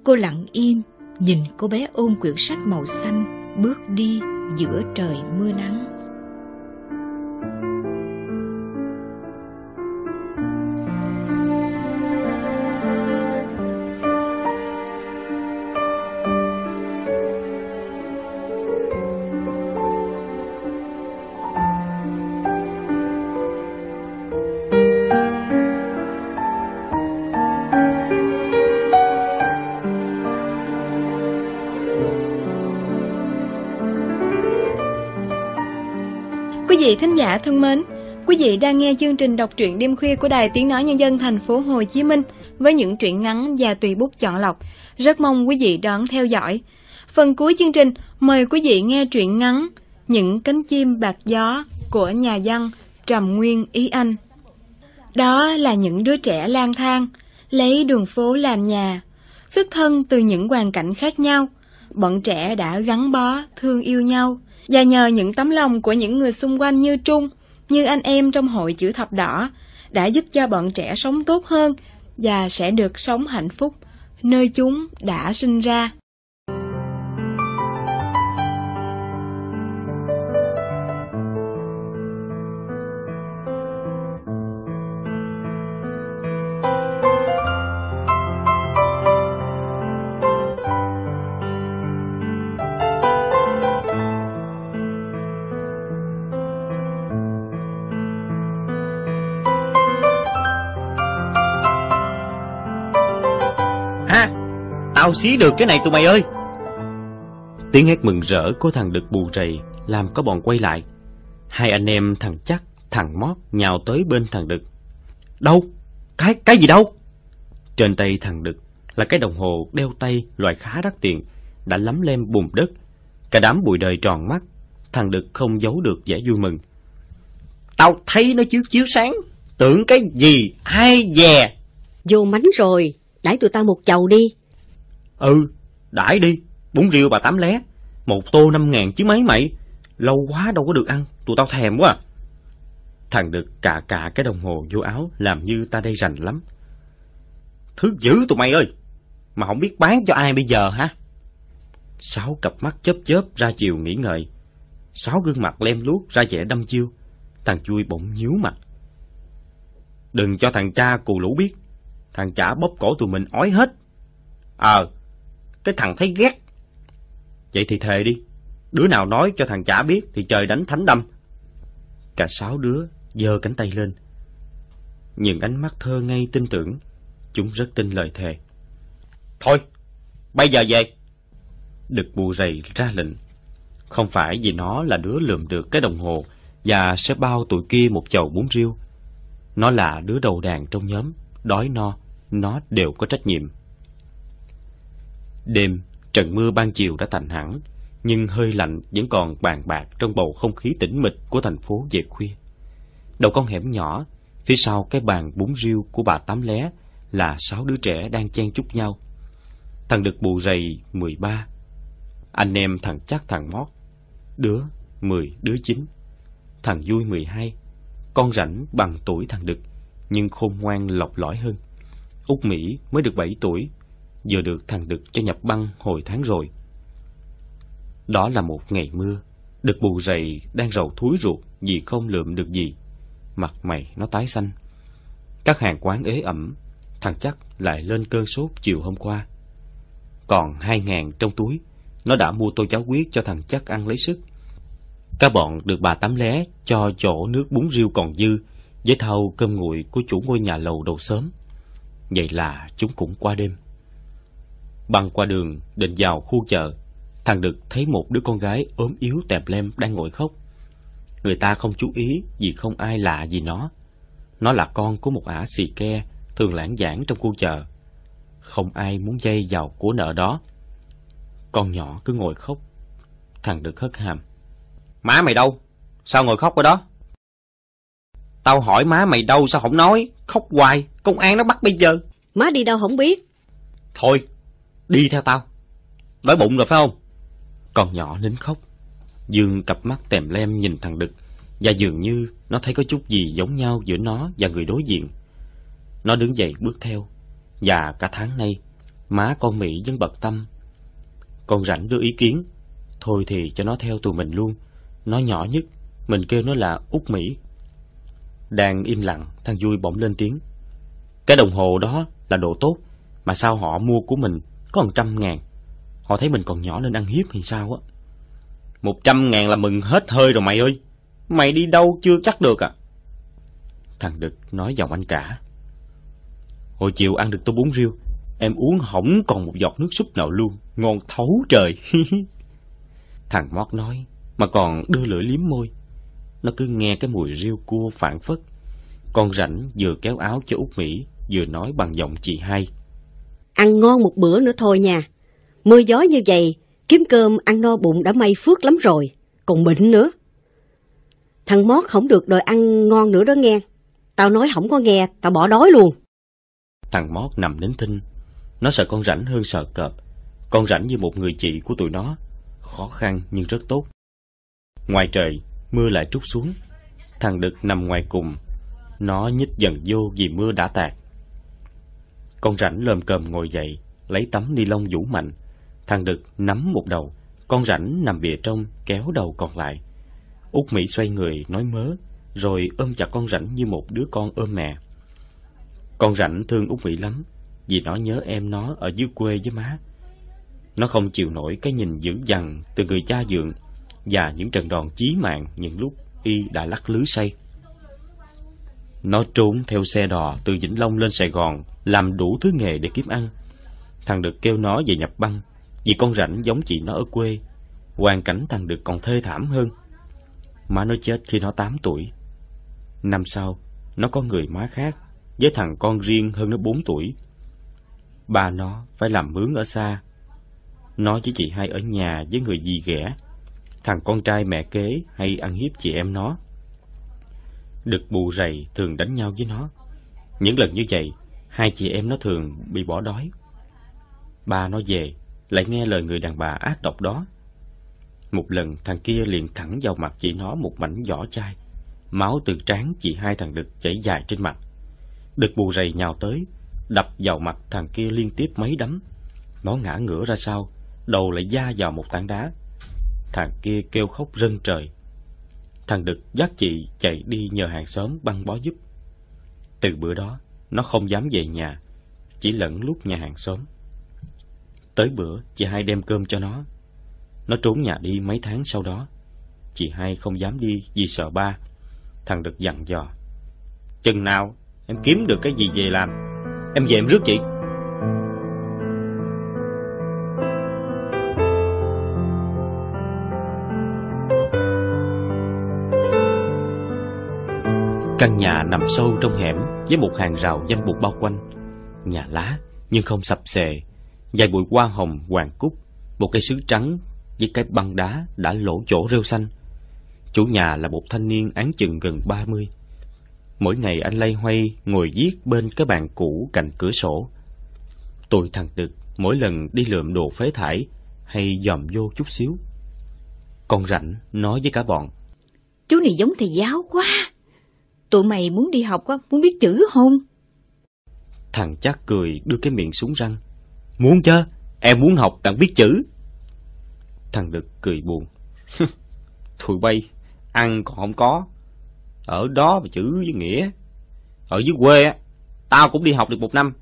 Cô lặng im, nhìn cô bé ôm quyển sách màu xanh, bước đi giữa trời mưa nắng. thính giả thân mến, quý vị đang nghe chương trình đọc truyện đêm khuya của Đài Tiếng Nói Nhân dân thành phố Hồ Chí Minh với những truyện ngắn và tùy bút chọn lọc. Rất mong quý vị đón theo dõi. Phần cuối chương trình, mời quý vị nghe truyện ngắn Những cánh chim bạc gió của nhà văn Trầm Nguyên Ý Anh. Đó là những đứa trẻ lang thang, lấy đường phố làm nhà, xuất thân từ những hoàn cảnh khác nhau. Bọn trẻ đã gắn bó, thương yêu nhau, và nhờ những tấm lòng của những người xung quanh như Trung, như anh em trong hội chữ thập đỏ, đã giúp cho bọn trẻ sống tốt hơn và sẽ được sống hạnh phúc nơi chúng đã sinh ra. tao xí được cái này tụi mày ơi Tiếng hét mừng rỡ của thằng đực bù rầy Làm có bọn quay lại Hai anh em thằng chắc, thằng mót Nhào tới bên thằng đực Đâu? Cái cái gì đâu? Trên tay thằng đực là cái đồng hồ đeo tay loại khá đắt tiền Đã lấm lem bùn đất Cả đám bụi đời tròn mắt Thằng đực không giấu được vẻ vui mừng Tao thấy nó chiếu chiếu sáng Tưởng cái gì ai dè Vô mánh rồi Đãi tụi tao một chầu đi Ừ, đãi đi, bún riêu bà tám lé, một tô năm ngàn chứ mấy mày. Lâu quá đâu có được ăn, tụi tao thèm quá à. Thằng được cả cả cái đồng hồ vô áo làm như ta đây rành lắm. Thứ dữ tụi mày ơi, mà không biết bán cho ai bây giờ hả? Sáu cặp mắt chớp chớp ra chiều nghỉ ngợi. Sáu gương mặt lem luốc ra vẻ đâm chiêu. Thằng Chui bỗng nhíu mặt. Đừng cho thằng cha cù lũ biết. Thằng chả bóp cổ tụi mình ói hết. Ờ, à, cái thằng thấy ghét. Vậy thì thề đi. Đứa nào nói cho thằng chả biết thì trời đánh thánh đâm. Cả sáu đứa giơ cánh tay lên. Những ánh mắt thơ ngây tin tưởng. Chúng rất tin lời thề. Thôi, bây giờ về. Đực bù rầy ra lệnh. Không phải vì nó là đứa lượm được cái đồng hồ và sẽ bao tụi kia một chầu bún riêu. Nó là đứa đầu đàn trong nhóm, đói no, nó đều có trách nhiệm. Đêm, trận mưa ban chiều đã tạnh hẳn, nhưng hơi lạnh vẫn còn bàn bạc trong bầu không khí tĩnh mịch của thành phố về khuya. Đầu con hẻm nhỏ, phía sau cái bàn bún riêu của bà Tám Lé là sáu đứa trẻ đang chen chúc nhau. Thằng được bù rầy 13, anh em thằng chắc thằng mót, đứa 10 đứa 9, thằng vui 12, con rảnh bằng tuổi thằng đực nhưng khôn ngoan lọc lõi hơn. Úc Mỹ mới được 7 tuổi vừa được thằng Đực cho nhập băng hồi tháng rồi. Đó là một ngày mưa, Đực bù rầy đang rầu thúi ruột vì không lượm được gì. Mặt mày nó tái xanh. Các hàng quán ế ẩm, thằng chắc lại lên cơn sốt chiều hôm qua. Còn hai ngàn trong túi, nó đã mua tô cháo huyết cho thằng chắc ăn lấy sức. Các bọn được bà tắm lé cho chỗ nước bún riêu còn dư với thau cơm nguội của chủ ngôi nhà lầu đầu sớm. Vậy là chúng cũng qua đêm. Băng qua đường, định vào khu chợ, thằng Đực thấy một đứa con gái ốm yếu tẹp lem đang ngồi khóc. Người ta không chú ý vì không ai lạ gì nó. Nó là con của một ả xì ke, thường lãng giảng trong khu chợ. Không ai muốn dây vào của nợ đó. Con nhỏ cứ ngồi khóc. Thằng Đực hất hàm. Má mày đâu? Sao ngồi khóc ở đó? Tao hỏi má mày đâu sao không nói? Khóc hoài, công an nó bắt bây giờ. Má đi đâu không biết. Thôi, Đi theo tao Đói bụng rồi phải không Còn nhỏ nín khóc Dương cặp mắt tèm lem nhìn thằng Đực Và dường như nó thấy có chút gì giống nhau giữa nó và người đối diện Nó đứng dậy bước theo Và cả tháng nay Má con Mỹ vẫn bật tâm Con rảnh đưa ý kiến Thôi thì cho nó theo tụi mình luôn Nó nhỏ nhất Mình kêu nó là út Mỹ Đang im lặng Thằng Vui bỗng lên tiếng Cái đồng hồ đó là đồ tốt Mà sao họ mua của mình có một trăm ngàn Họ thấy mình còn nhỏ nên ăn hiếp thì sao á Một trăm ngàn là mừng hết hơi rồi mày ơi Mày đi đâu chưa chắc được à Thằng Đực nói giọng anh cả Hồi chiều ăn được tô bún riêu Em uống hỏng còn một giọt nước súp nào luôn Ngon thấu trời Thằng Mót nói Mà còn đưa lưỡi liếm môi Nó cứ nghe cái mùi riêu cua phản phất Con rảnh vừa kéo áo cho út Mỹ Vừa nói bằng giọng chị hai ăn ngon một bữa nữa thôi nha. Mưa gió như vậy, kiếm cơm ăn no bụng đã may phước lắm rồi, còn bệnh nữa. Thằng Mót không được đòi ăn ngon nữa đó nghe. Tao nói không có nghe, tao bỏ đói luôn. Thằng Mót nằm nín thinh. Nó sợ con rảnh hơn sợ cọp. Con rảnh như một người chị của tụi nó. Khó khăn nhưng rất tốt. Ngoài trời, mưa lại trút xuống. Thằng Đực nằm ngoài cùng. Nó nhích dần vô vì mưa đã tạt. Con rảnh lờm cờm ngồi dậy, lấy tấm ni lông vũ mạnh. Thằng đực nắm một đầu, con rảnh nằm bìa trong kéo đầu còn lại. Út Mỹ xoay người nói mớ, rồi ôm chặt con rảnh như một đứa con ôm mẹ. Con rảnh thương Út Mỹ lắm, vì nó nhớ em nó ở dưới quê với má. Nó không chịu nổi cái nhìn dữ dằn từ người cha dượng và những trận đòn chí mạng những lúc y đã lắc lưới say. Nó trốn theo xe đò từ Vĩnh Long lên Sài Gòn làm đủ thứ nghề để kiếm ăn. Thằng được kêu nó về nhập băng, vì con rảnh giống chị nó ở quê. Hoàn cảnh thằng được còn thê thảm hơn. Má nó chết khi nó 8 tuổi. Năm sau, nó có người má khác, với thằng con riêng hơn nó 4 tuổi. Ba nó phải làm mướn ở xa. Nó với chị hai ở nhà với người dì ghẻ. Thằng con trai mẹ kế hay ăn hiếp chị em nó. được bù rầy thường đánh nhau với nó. Những lần như vậy, hai chị em nó thường bị bỏ đói. Ba nó về, lại nghe lời người đàn bà ác độc đó. Một lần thằng kia liền thẳng vào mặt chị nó một mảnh vỏ chai. Máu từ trán chị hai thằng Đực chảy dài trên mặt. Đực bù rầy nhào tới, đập vào mặt thằng kia liên tiếp mấy đấm. Nó ngã ngửa ra sau, đầu lại da vào một tảng đá. Thằng kia kêu khóc rân trời. Thằng Đực dắt chị chạy đi nhờ hàng xóm băng bó giúp. Từ bữa đó, nó không dám về nhà Chỉ lẫn lúc nhà hàng xóm Tới bữa chị hai đem cơm cho nó Nó trốn nhà đi mấy tháng sau đó Chị hai không dám đi vì sợ ba Thằng được dặn dò Chừng nào em kiếm được cái gì về làm Em về em rước chị Căn nhà nằm sâu trong hẻm với một hàng rào dâm bụt bao quanh. Nhà lá nhưng không sập xệ, vài bụi hoa hồng hoàng cúc, một cây sứ trắng với cái băng đá đã lỗ chỗ rêu xanh. Chủ nhà là một thanh niên án chừng gần ba mươi Mỗi ngày anh lay hoay ngồi viết bên cái bàn cũ cạnh cửa sổ. Tôi thằng đực mỗi lần đi lượm đồ phế thải hay dòm vô chút xíu. Con rảnh nói với cả bọn. Chú này giống thầy giáo quá. Tụi mày muốn đi học quá, muốn biết chữ không? Thằng chắc cười đưa cái miệng súng răng. Muốn chứ, em muốn học đặng biết chữ. Thằng Đực cười buồn. thôi bay, ăn còn không có. Ở đó mà chữ với nghĩa. Ở dưới quê á, tao cũng đi học được một năm.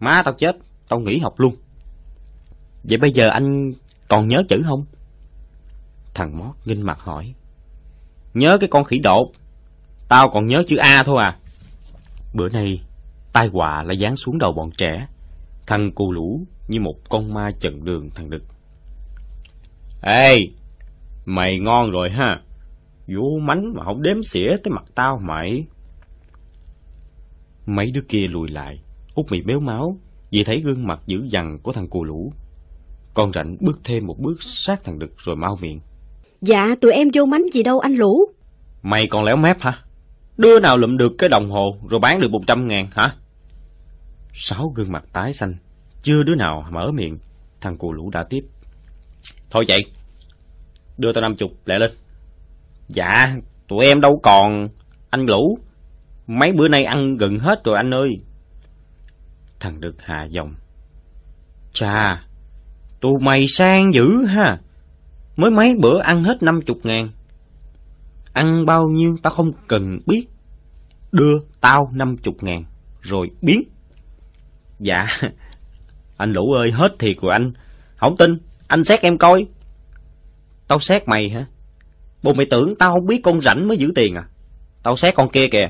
Má tao chết, tao nghỉ học luôn. Vậy bây giờ anh còn nhớ chữ không? Thằng Mót nghinh mặt hỏi. Nhớ cái con khỉ đột Tao còn nhớ chữ A thôi à. Bữa nay, tai họa lại giáng xuống đầu bọn trẻ. Thằng cù lũ như một con ma chận đường thằng Đực. Ê, mày ngon rồi ha. Vô mánh mà không đếm xỉa tới mặt tao mày. Mấy đứa kia lùi lại, út mì béo máu vì thấy gương mặt dữ dằn của thằng cù lũ. Con rảnh bước thêm một bước sát thằng Đực rồi mau miệng. Dạ, tụi em vô mánh gì đâu anh lũ. Mày còn léo mép hả? Đứa nào lụm được cái đồng hồ rồi bán được 100 ngàn hả? Sáu gương mặt tái xanh, chưa đứa nào mở miệng, thằng cù lũ đã tiếp. Thôi vậy, đưa tao chục lẹ lên. Dạ, tụi em đâu còn, anh lũ. Mấy bữa nay ăn gần hết rồi anh ơi. Thằng được hạ giọng. Chà, tụi mày sang dữ ha. Mới mấy bữa ăn hết năm chục ngàn Ăn bao nhiêu tao không cần biết. Đưa tao 50 ngàn, rồi biến. Dạ, anh Lũ ơi, hết thiệt của anh. Không tin, anh xét em coi. Tao xét mày hả? Bồ mày tưởng tao không biết con rảnh mới giữ tiền à? Tao xét con kia kìa.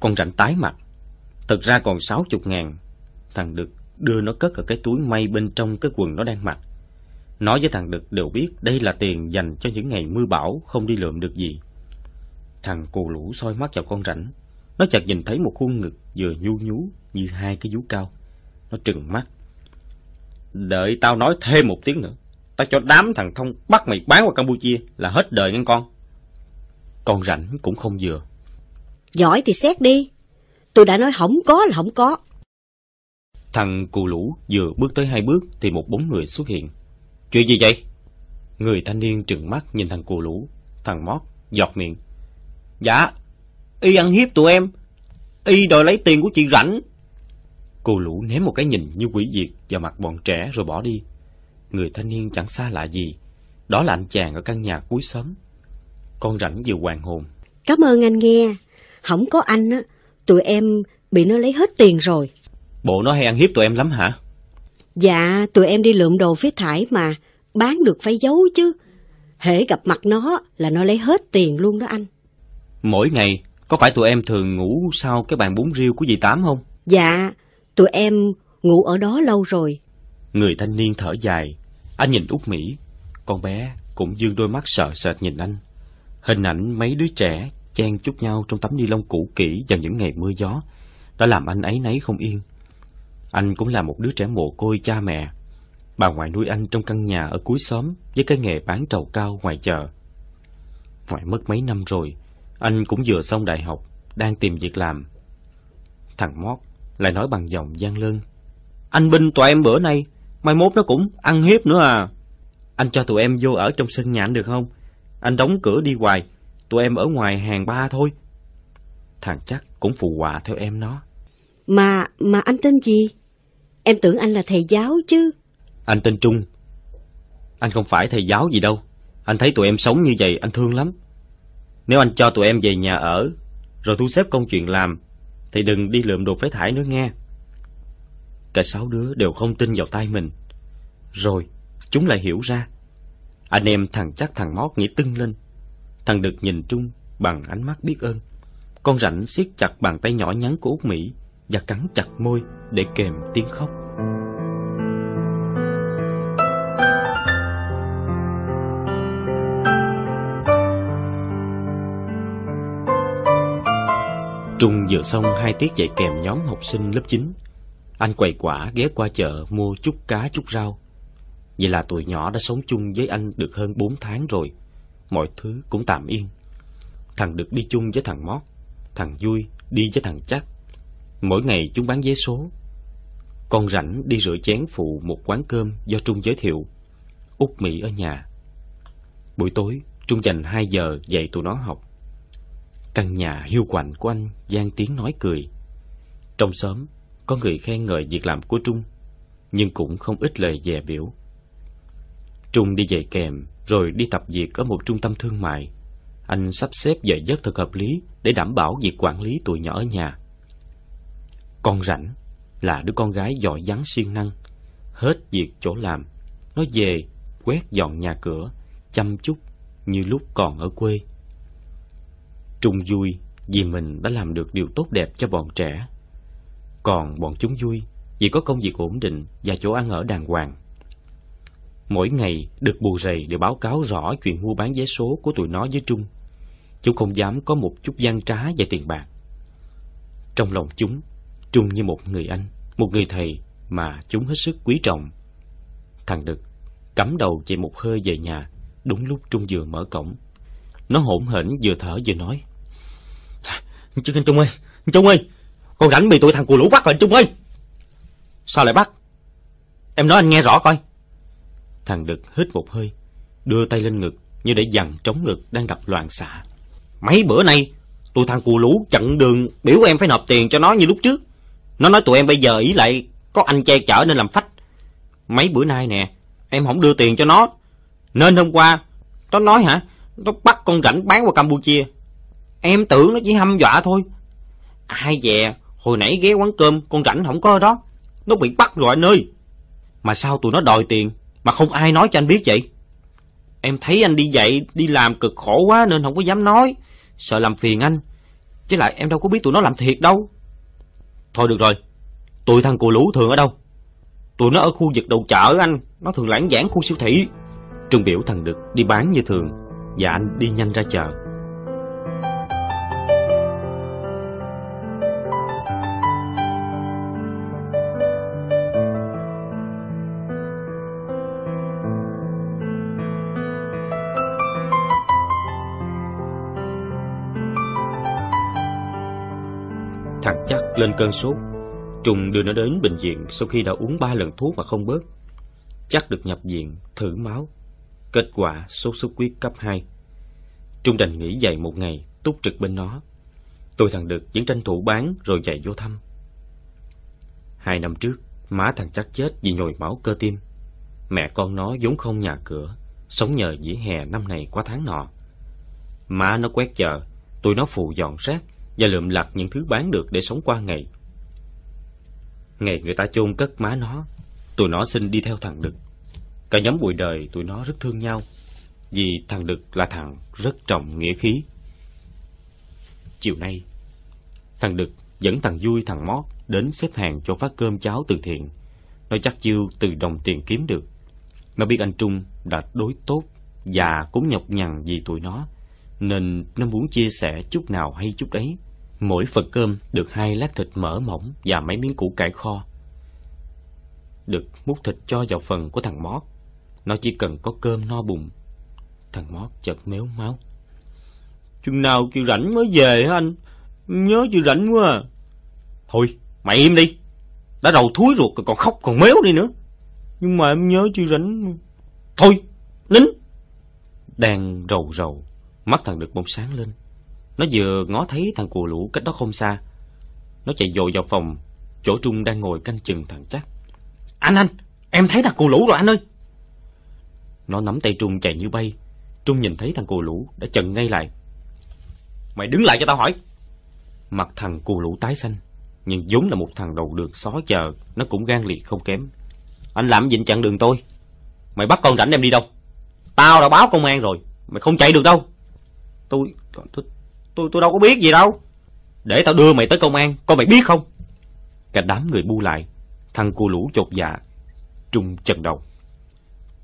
Con rảnh tái mặt. Thực ra còn 60 ngàn. Thằng được đưa nó cất ở cái túi may bên trong cái quần nó đang mặc nói với thằng Đực đều biết đây là tiền dành cho những ngày mưa bão không đi lượm được gì. Thằng cù lũ soi mắt vào con rảnh. Nó chợt nhìn thấy một khuôn ngực vừa nhu nhú như hai cái vú cao. Nó trừng mắt. Đợi tao nói thêm một tiếng nữa. Tao cho đám thằng Thông bắt mày bán qua Campuchia là hết đời nghe con. Con rảnh cũng không vừa. Giỏi thì xét đi. Tôi đã nói không có là không có. Thằng cù lũ vừa bước tới hai bước thì một bốn người xuất hiện. Chuyện gì vậy? Người thanh niên trừng mắt nhìn thằng cù lũ, thằng mót, giọt miệng. Dạ, y ăn hiếp tụi em, y đòi lấy tiền của chị rảnh. Cù lũ ném một cái nhìn như quỷ diệt vào mặt bọn trẻ rồi bỏ đi. Người thanh niên chẳng xa lạ gì, đó là anh chàng ở căn nhà cuối xóm. Con rảnh vừa hoàng hồn. Cảm ơn anh nghe, không có anh á, tụi em bị nó lấy hết tiền rồi. Bộ nó hay ăn hiếp tụi em lắm hả? Dạ, tụi em đi lượm đồ phía thải mà, bán được phải giấu chứ. Hễ gặp mặt nó là nó lấy hết tiền luôn đó anh. Mỗi ngày, có phải tụi em thường ngủ sau cái bàn bún riêu của dì Tám không? Dạ, tụi em ngủ ở đó lâu rồi. Người thanh niên thở dài, anh nhìn Út Mỹ, con bé cũng dương đôi mắt sợ sệt nhìn anh. Hình ảnh mấy đứa trẻ chen chúc nhau trong tấm ni lông cũ kỹ vào những ngày mưa gió đã làm anh ấy nấy không yên. Anh cũng là một đứa trẻ mồ côi cha mẹ. Bà ngoại nuôi anh trong căn nhà ở cuối xóm với cái nghề bán trầu cao ngoài chợ. Ngoại mất mấy năm rồi, anh cũng vừa xong đại học, đang tìm việc làm. Thằng Mót lại nói bằng giọng gian lưng Anh binh tụi em bữa nay, mai mốt nó cũng ăn hiếp nữa à. Anh cho tụi em vô ở trong sân nhà anh được không? Anh đóng cửa đi hoài, tụi em ở ngoài hàng ba thôi. Thằng chắc cũng phù hòa theo em nó. Mà, mà anh tên gì? Em tưởng anh là thầy giáo chứ. Anh tên Trung. Anh không phải thầy giáo gì đâu. Anh thấy tụi em sống như vậy anh thương lắm. Nếu anh cho tụi em về nhà ở, rồi thu xếp công chuyện làm, thì đừng đi lượm đồ phế thải nữa nghe. Cả sáu đứa đều không tin vào tay mình. Rồi, chúng lại hiểu ra. Anh em thằng chắc thằng mót nhảy tưng lên. Thằng được nhìn Trung bằng ánh mắt biết ơn. Con rảnh siết chặt bàn tay nhỏ nhắn của Út Mỹ và cắn chặt môi để kèm tiếng khóc. Trung vừa xong hai tiết dạy kèm nhóm học sinh lớp 9. Anh quầy quả ghé qua chợ mua chút cá chút rau. Vậy là tụi nhỏ đã sống chung với anh được hơn 4 tháng rồi. Mọi thứ cũng tạm yên. Thằng được đi chung với thằng Mót, thằng Vui đi với thằng Chắc, Mỗi ngày chúng bán vé số. Con rảnh đi rửa chén phụ một quán cơm do Trung giới thiệu. Út Mỹ ở nhà. Buổi tối, Trung dành 2 giờ dạy tụi nó học. Căn nhà hiu quạnh của anh gian tiếng nói cười. Trong xóm, có người khen ngợi việc làm của Trung, nhưng cũng không ít lời dè biểu. Trung đi dạy kèm, rồi đi tập việc ở một trung tâm thương mại. Anh sắp xếp giờ giấc thật hợp lý để đảm bảo việc quản lý tụi nhỏ ở nhà. Con rảnh là đứa con gái giỏi giắng siêng năng, hết việc chỗ làm, nó về quét dọn nhà cửa, chăm chút như lúc còn ở quê. Trung vui vì mình đã làm được điều tốt đẹp cho bọn trẻ. Còn bọn chúng vui vì có công việc ổn định và chỗ ăn ở đàng hoàng. Mỗi ngày được bù rầy đều báo cáo rõ chuyện mua bán vé số của tụi nó với Trung. Chúng không dám có một chút gian trá về tiền bạc. Trong lòng chúng Trung như một người anh, một người thầy mà chúng hết sức quý trọng. Thằng Đực cắm đầu chạy một hơi về nhà, đúng lúc Trung vừa mở cổng. Nó hỗn hển vừa thở vừa nói. Chứ anh Trung ơi, Trung ơi, con rảnh bị tụi thằng cù lũ bắt rồi Trung ơi. Sao lại bắt? Em nói anh nghe rõ coi. Thằng Đực hít một hơi, đưa tay lên ngực như để dằn trống ngực đang đập loạn xạ. Mấy bữa nay, tụi thằng cù lũ chặn đường biểu em phải nộp tiền cho nó như lúc trước. Nó nói tụi em bây giờ ý lại có anh che chở nên làm phách. Mấy bữa nay nè, em không đưa tiền cho nó. Nên hôm qua, nó nói hả, nó bắt con rảnh bán qua Campuchia. Em tưởng nó chỉ hăm dọa thôi. Ai dè, hồi nãy ghé quán cơm, con rảnh không có ở đó. Nó bị bắt rồi anh ơi. Mà sao tụi nó đòi tiền, mà không ai nói cho anh biết vậy? Em thấy anh đi dạy, đi làm cực khổ quá nên không có dám nói. Sợ làm phiền anh. Chứ lại em đâu có biết tụi nó làm thiệt đâu. Thôi được rồi, tụi thằng cù lũ thường ở đâu? Tụi nó ở khu vực đầu chợ anh, nó thường lãng giảng khu siêu thị. Trung biểu thằng Đực đi bán như thường và anh đi nhanh ra chợ. Thằng chắc lên cơn sốt Trùng đưa nó đến bệnh viện sau khi đã uống ba lần thuốc mà không bớt Chắc được nhập viện, thử máu Kết quả sốt xuất huyết cấp 2 Trung đành nghỉ dậy một ngày, túc trực bên nó Tôi thằng được vẫn tranh thủ bán rồi chạy vô thăm Hai năm trước, má thằng chắc chết vì nhồi máu cơ tim Mẹ con nó vốn không nhà cửa Sống nhờ dĩ hè năm này qua tháng nọ Má nó quét chợ Tụi nó phụ dọn rác và lượm lặt những thứ bán được để sống qua ngày. Ngày người ta chôn cất má nó, tụi nó xin đi theo thằng Đực. Cả nhóm bụi đời tụi nó rất thương nhau, vì thằng Đực là thằng rất trọng nghĩa khí. Chiều nay, thằng Đực dẫn thằng Vui thằng Mót đến xếp hàng cho phát cơm cháo từ thiện. Nó chắc chiêu từ đồng tiền kiếm được. Nó biết anh Trung đã đối tốt và cũng nhọc nhằn vì tụi nó nên nó muốn chia sẻ chút nào hay chút đấy. Mỗi phần cơm được hai lát thịt mỡ mỏng và mấy miếng củ cải kho. Được múc thịt cho vào phần của thằng Mót. Nó chỉ cần có cơm no bụng. Thằng Mót chợt méo máu. Chừng nào chịu rảnh mới về hả anh? Nhớ chịu rảnh quá à. Thôi, mày im đi. Đã đầu thúi ruột còn khóc còn méo đi nữa. Nhưng mà em nhớ chịu rảnh. Thôi, nín. Đang rầu rầu Mắt thằng Đực bỗng sáng lên Nó vừa ngó thấy thằng cù lũ cách đó không xa Nó chạy dội vào phòng Chỗ Trung đang ngồi canh chừng thằng chắc Anh anh Em thấy thằng cù lũ rồi anh ơi Nó nắm tay Trung chạy như bay Trung nhìn thấy thằng cù lũ đã chần ngay lại Mày đứng lại cho tao hỏi Mặt thằng cù lũ tái xanh Nhưng vốn là một thằng đầu đường xó chờ Nó cũng gan liệt không kém Anh làm gì chặn đường tôi Mày bắt con rảnh em đi đâu Tao đã báo công an rồi Mày không chạy được đâu Tôi, tôi, tôi, tôi đâu có biết gì đâu. Để tao đưa mày tới công an, coi mày biết không? Cả đám người bu lại, thằng cô lũ chột dạ, trung chần đầu.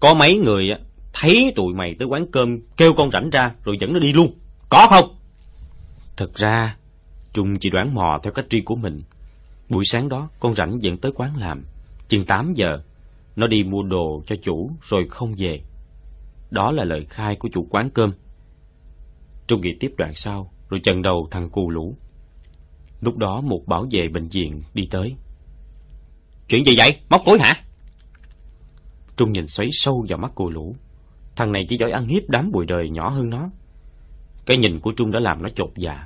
Có mấy người thấy tụi mày tới quán cơm kêu con rảnh ra rồi dẫn nó đi luôn. Có không? Thật ra, Trung chỉ đoán mò theo cách riêng của mình. Buổi sáng đó, con rảnh dẫn tới quán làm. Chừng 8 giờ, nó đi mua đồ cho chủ rồi không về. Đó là lời khai của chủ quán cơm. Trung nghĩ tiếp đoạn sau Rồi chần đầu thằng cù lũ Lúc đó một bảo vệ bệnh viện đi tới Chuyện gì vậy? Móc túi hả? Trung nhìn xoáy sâu vào mắt cù lũ Thằng này chỉ giỏi ăn hiếp đám bụi đời nhỏ hơn nó Cái nhìn của Trung đã làm nó chột dạ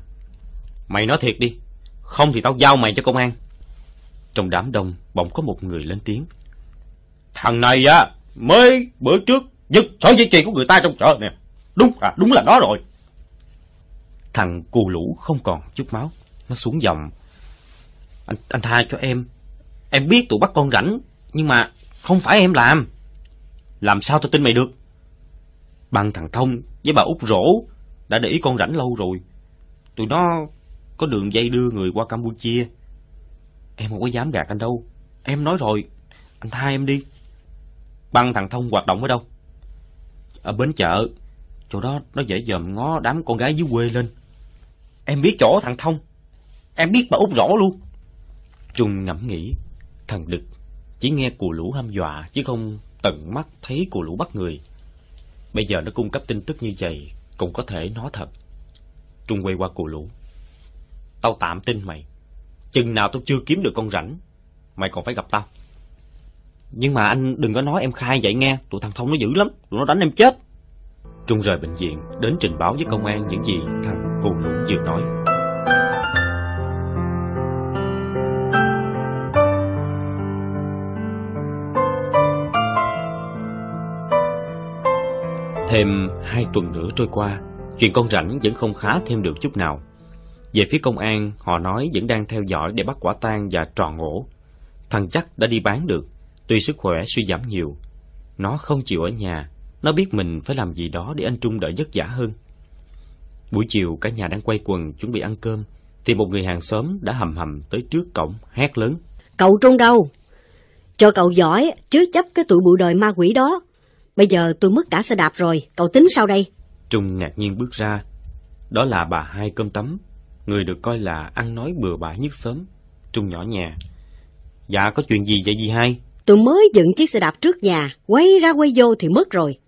Mày nói thiệt đi Không thì tao giao mày cho công an Trong đám đông bỗng có một người lên tiếng Thằng này á Mới bữa trước giật sợi dây chuyền của người ta trong chợ nè Đúng à đúng là nó rồi Thằng cù lũ không còn chút máu. Nó xuống giọng. Anh, anh tha cho em. Em biết tụi bắt con rảnh, nhưng mà không phải em làm. Làm sao tôi tin mày được? Bằng thằng Thông với bà út Rỗ đã để ý con rảnh lâu rồi. Tụi nó có đường dây đưa người qua Campuchia. Em không có dám gạt anh đâu. Em nói rồi, anh tha em đi. Băng thằng Thông hoạt động ở đâu? Ở bến chợ, chỗ đó nó dễ dòm ngó đám con gái dưới quê lên. Em biết chỗ thằng Thông Em biết bà út rõ luôn Trung ngẫm nghĩ Thằng đực chỉ nghe cù lũ hăm dọa Chứ không tận mắt thấy cù lũ bắt người Bây giờ nó cung cấp tin tức như vậy Cũng có thể nó thật Trung quay qua cù lũ Tao tạm tin mày Chừng nào tao chưa kiếm được con rảnh Mày còn phải gặp tao Nhưng mà anh đừng có nói em khai vậy nghe Tụi thằng Thông nó dữ lắm Tụi nó đánh em chết Trung rời bệnh viện Đến trình báo với công an những gì thằng vừa nói Thêm hai tuần nữa trôi qua Chuyện con rảnh vẫn không khá thêm được chút nào Về phía công an Họ nói vẫn đang theo dõi để bắt quả tang và tròn ổ Thằng chắc đã đi bán được Tuy sức khỏe suy giảm nhiều Nó không chịu ở nhà Nó biết mình phải làm gì đó để anh Trung đỡ vất vả hơn Buổi chiều cả nhà đang quay quần chuẩn bị ăn cơm Thì một người hàng xóm đã hầm hầm tới trước cổng hét lớn Cậu Trung đâu? Cho cậu giỏi chứ chấp cái tụi bụi đời ma quỷ đó Bây giờ tôi mất cả xe đạp rồi Cậu tính sao đây? Trung ngạc nhiên bước ra Đó là bà hai cơm tấm Người được coi là ăn nói bừa bãi nhất sớm Trung nhỏ nhà Dạ có chuyện gì vậy dì hai? Tôi mới dựng chiếc xe đạp trước nhà Quay ra quay vô thì mất rồi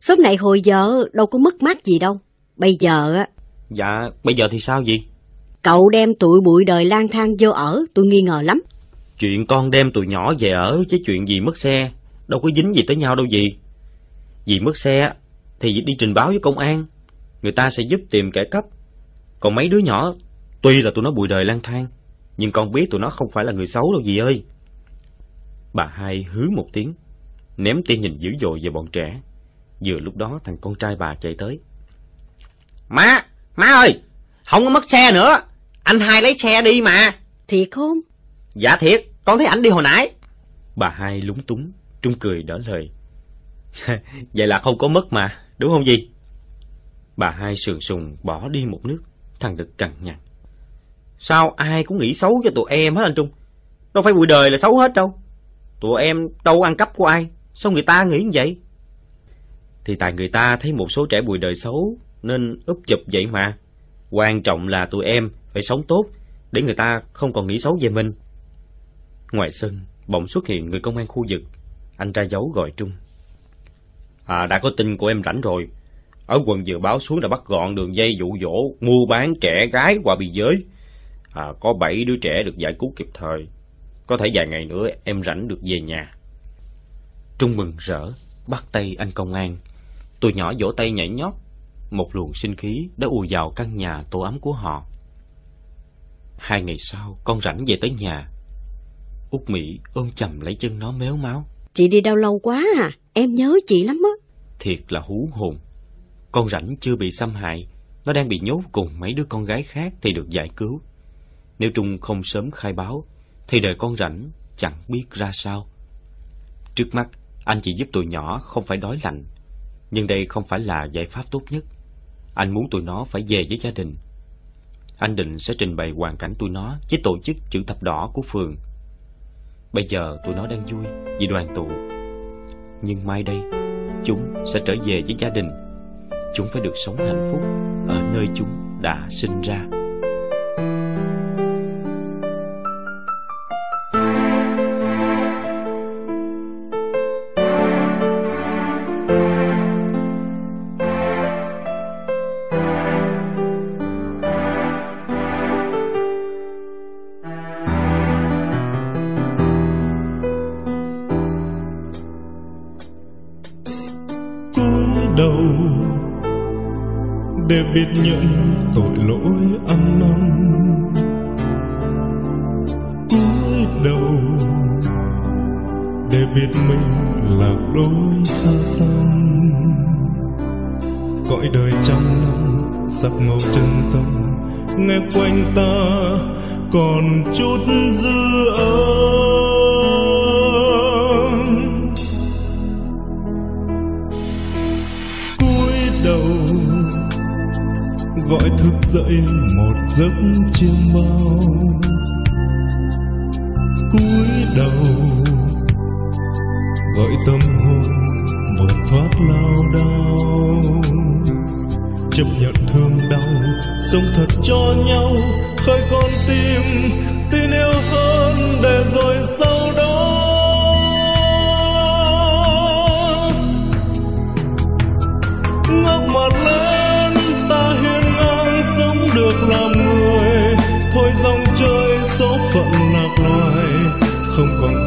Sớm này hồi giờ đâu có mất mát gì đâu Bây giờ á... Dạ, bây giờ thì sao gì? Cậu đem tụi bụi đời lang thang vô ở, tôi nghi ngờ lắm. Chuyện con đem tụi nhỏ về ở chứ chuyện gì mất xe, đâu có dính gì tới nhau đâu gì. Vì mất xe thì đi trình báo với công an, người ta sẽ giúp tìm kẻ cấp. Còn mấy đứa nhỏ, tuy là tụi nó bụi đời lang thang, nhưng con biết tụi nó không phải là người xấu đâu gì ơi. Bà hai hứ một tiếng, ném tia nhìn dữ dội về bọn trẻ. Vừa lúc đó thằng con trai bà chạy tới. Má, má ơi, không có mất xe nữa. Anh hai lấy xe đi mà. Thiệt không? Dạ thiệt, con thấy ảnh đi hồi nãy. Bà hai lúng túng, Trung cười đỡ lời. Vậy là không có mất mà, đúng không gì? Bà hai sườn sùng bỏ đi một nước, thằng Đực cằn nhằn. Sao ai cũng nghĩ xấu cho tụi em hết anh Trung? Đâu phải buổi đời là xấu hết đâu. Tụi em đâu ăn cắp của ai, sao người ta nghĩ như vậy? Thì tại người ta thấy một số trẻ buổi đời xấu nên úp chụp vậy mà. Quan trọng là tụi em phải sống tốt để người ta không còn nghĩ xấu về mình. Ngoài sân, bỗng xuất hiện người công an khu vực. Anh ra dấu gọi Trung. À, đã có tin của em rảnh rồi. Ở quần vừa báo xuống đã bắt gọn đường dây dụ dỗ, mua bán trẻ gái qua biên giới. À, có bảy đứa trẻ được giải cứu kịp thời. Có thể vài ngày nữa em rảnh được về nhà. Trung mừng rỡ, bắt tay anh công an. Tụi nhỏ vỗ tay nhảy nhót, một luồng sinh khí đã ùa vào căn nhà tổ ấm của họ. Hai ngày sau, con rảnh về tới nhà. Út Mỹ ôm chầm lấy chân nó méo máu. Chị đi đâu lâu quá à, em nhớ chị lắm á. Thiệt là hú hồn. Con rảnh chưa bị xâm hại, nó đang bị nhốt cùng mấy đứa con gái khác thì được giải cứu. Nếu Trung không sớm khai báo, thì đời con rảnh chẳng biết ra sao. Trước mắt, anh chỉ giúp tụi nhỏ không phải đói lạnh, nhưng đây không phải là giải pháp tốt nhất. Anh muốn tụi nó phải về với gia đình Anh định sẽ trình bày hoàn cảnh tụi nó Với tổ chức chữ thập đỏ của phường Bây giờ tụi nó đang vui Vì đoàn tụ Nhưng mai đây Chúng sẽ trở về với gia đình Chúng phải được sống hạnh phúc Ở nơi chúng đã sinh ra để biết những tội lỗi ăn năn cúi đầu để biết mình lạc lối xa xăm cõi đời trăm năm sắc màu chân tâm nghe quanh ta còn chút dư âm cúi đầu gọi thức dậy một giấc chiêm bao cúi đầu gọi tâm hồn một thoát lao đao chấp nhận thương đau sống thật cho nhau khơi con tim tin yêu hơn để rồi sau đó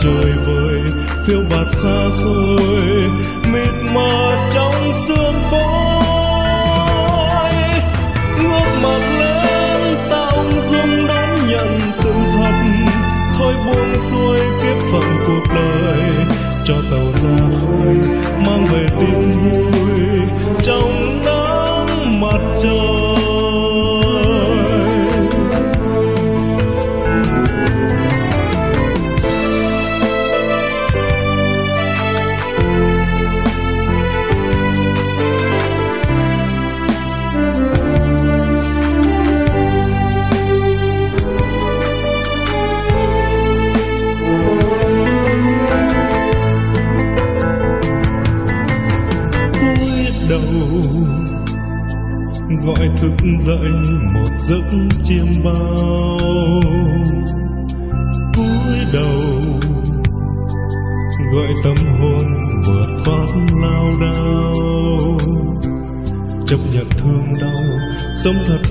trời vời phiêu bạt xa xôi mịt mờ trong sương khói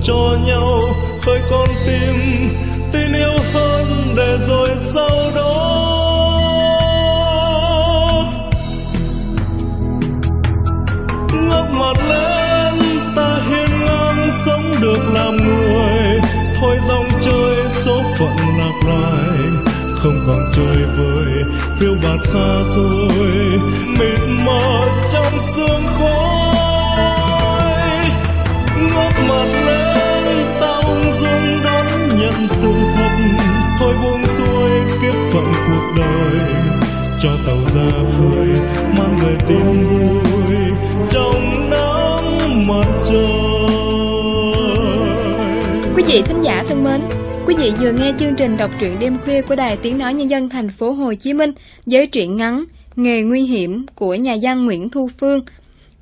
cho nhau khơi con tim tin yêu hơn để rồi sau đó ngước mặt lên ta hiên ngang sống được làm người thôi dòng chơi số phận lạc loài không còn chơi vơi phiêu bạt xa xôi Quý vị thính giả thân mến, quý vị vừa nghe chương trình đọc truyện đêm khuya của Đài Tiếng Nói Nhân dân thành phố Hồ Chí Minh với truyện ngắn Nghề Nguy Hiểm của nhà văn Nguyễn Thu Phương,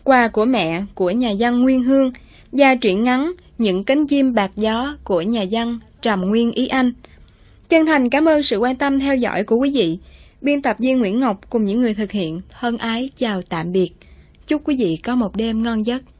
Quà của mẹ của nhà văn Nguyên Hương và truyện ngắn Những cánh chim bạc gió của nhà văn Trầm Nguyên Ý Anh. Chân thành cảm ơn sự quan tâm theo dõi của quý vị. Biên tập viên Nguyễn Ngọc cùng những người thực hiện thân ái chào tạm biệt. Chúc quý vị có một đêm ngon giấc.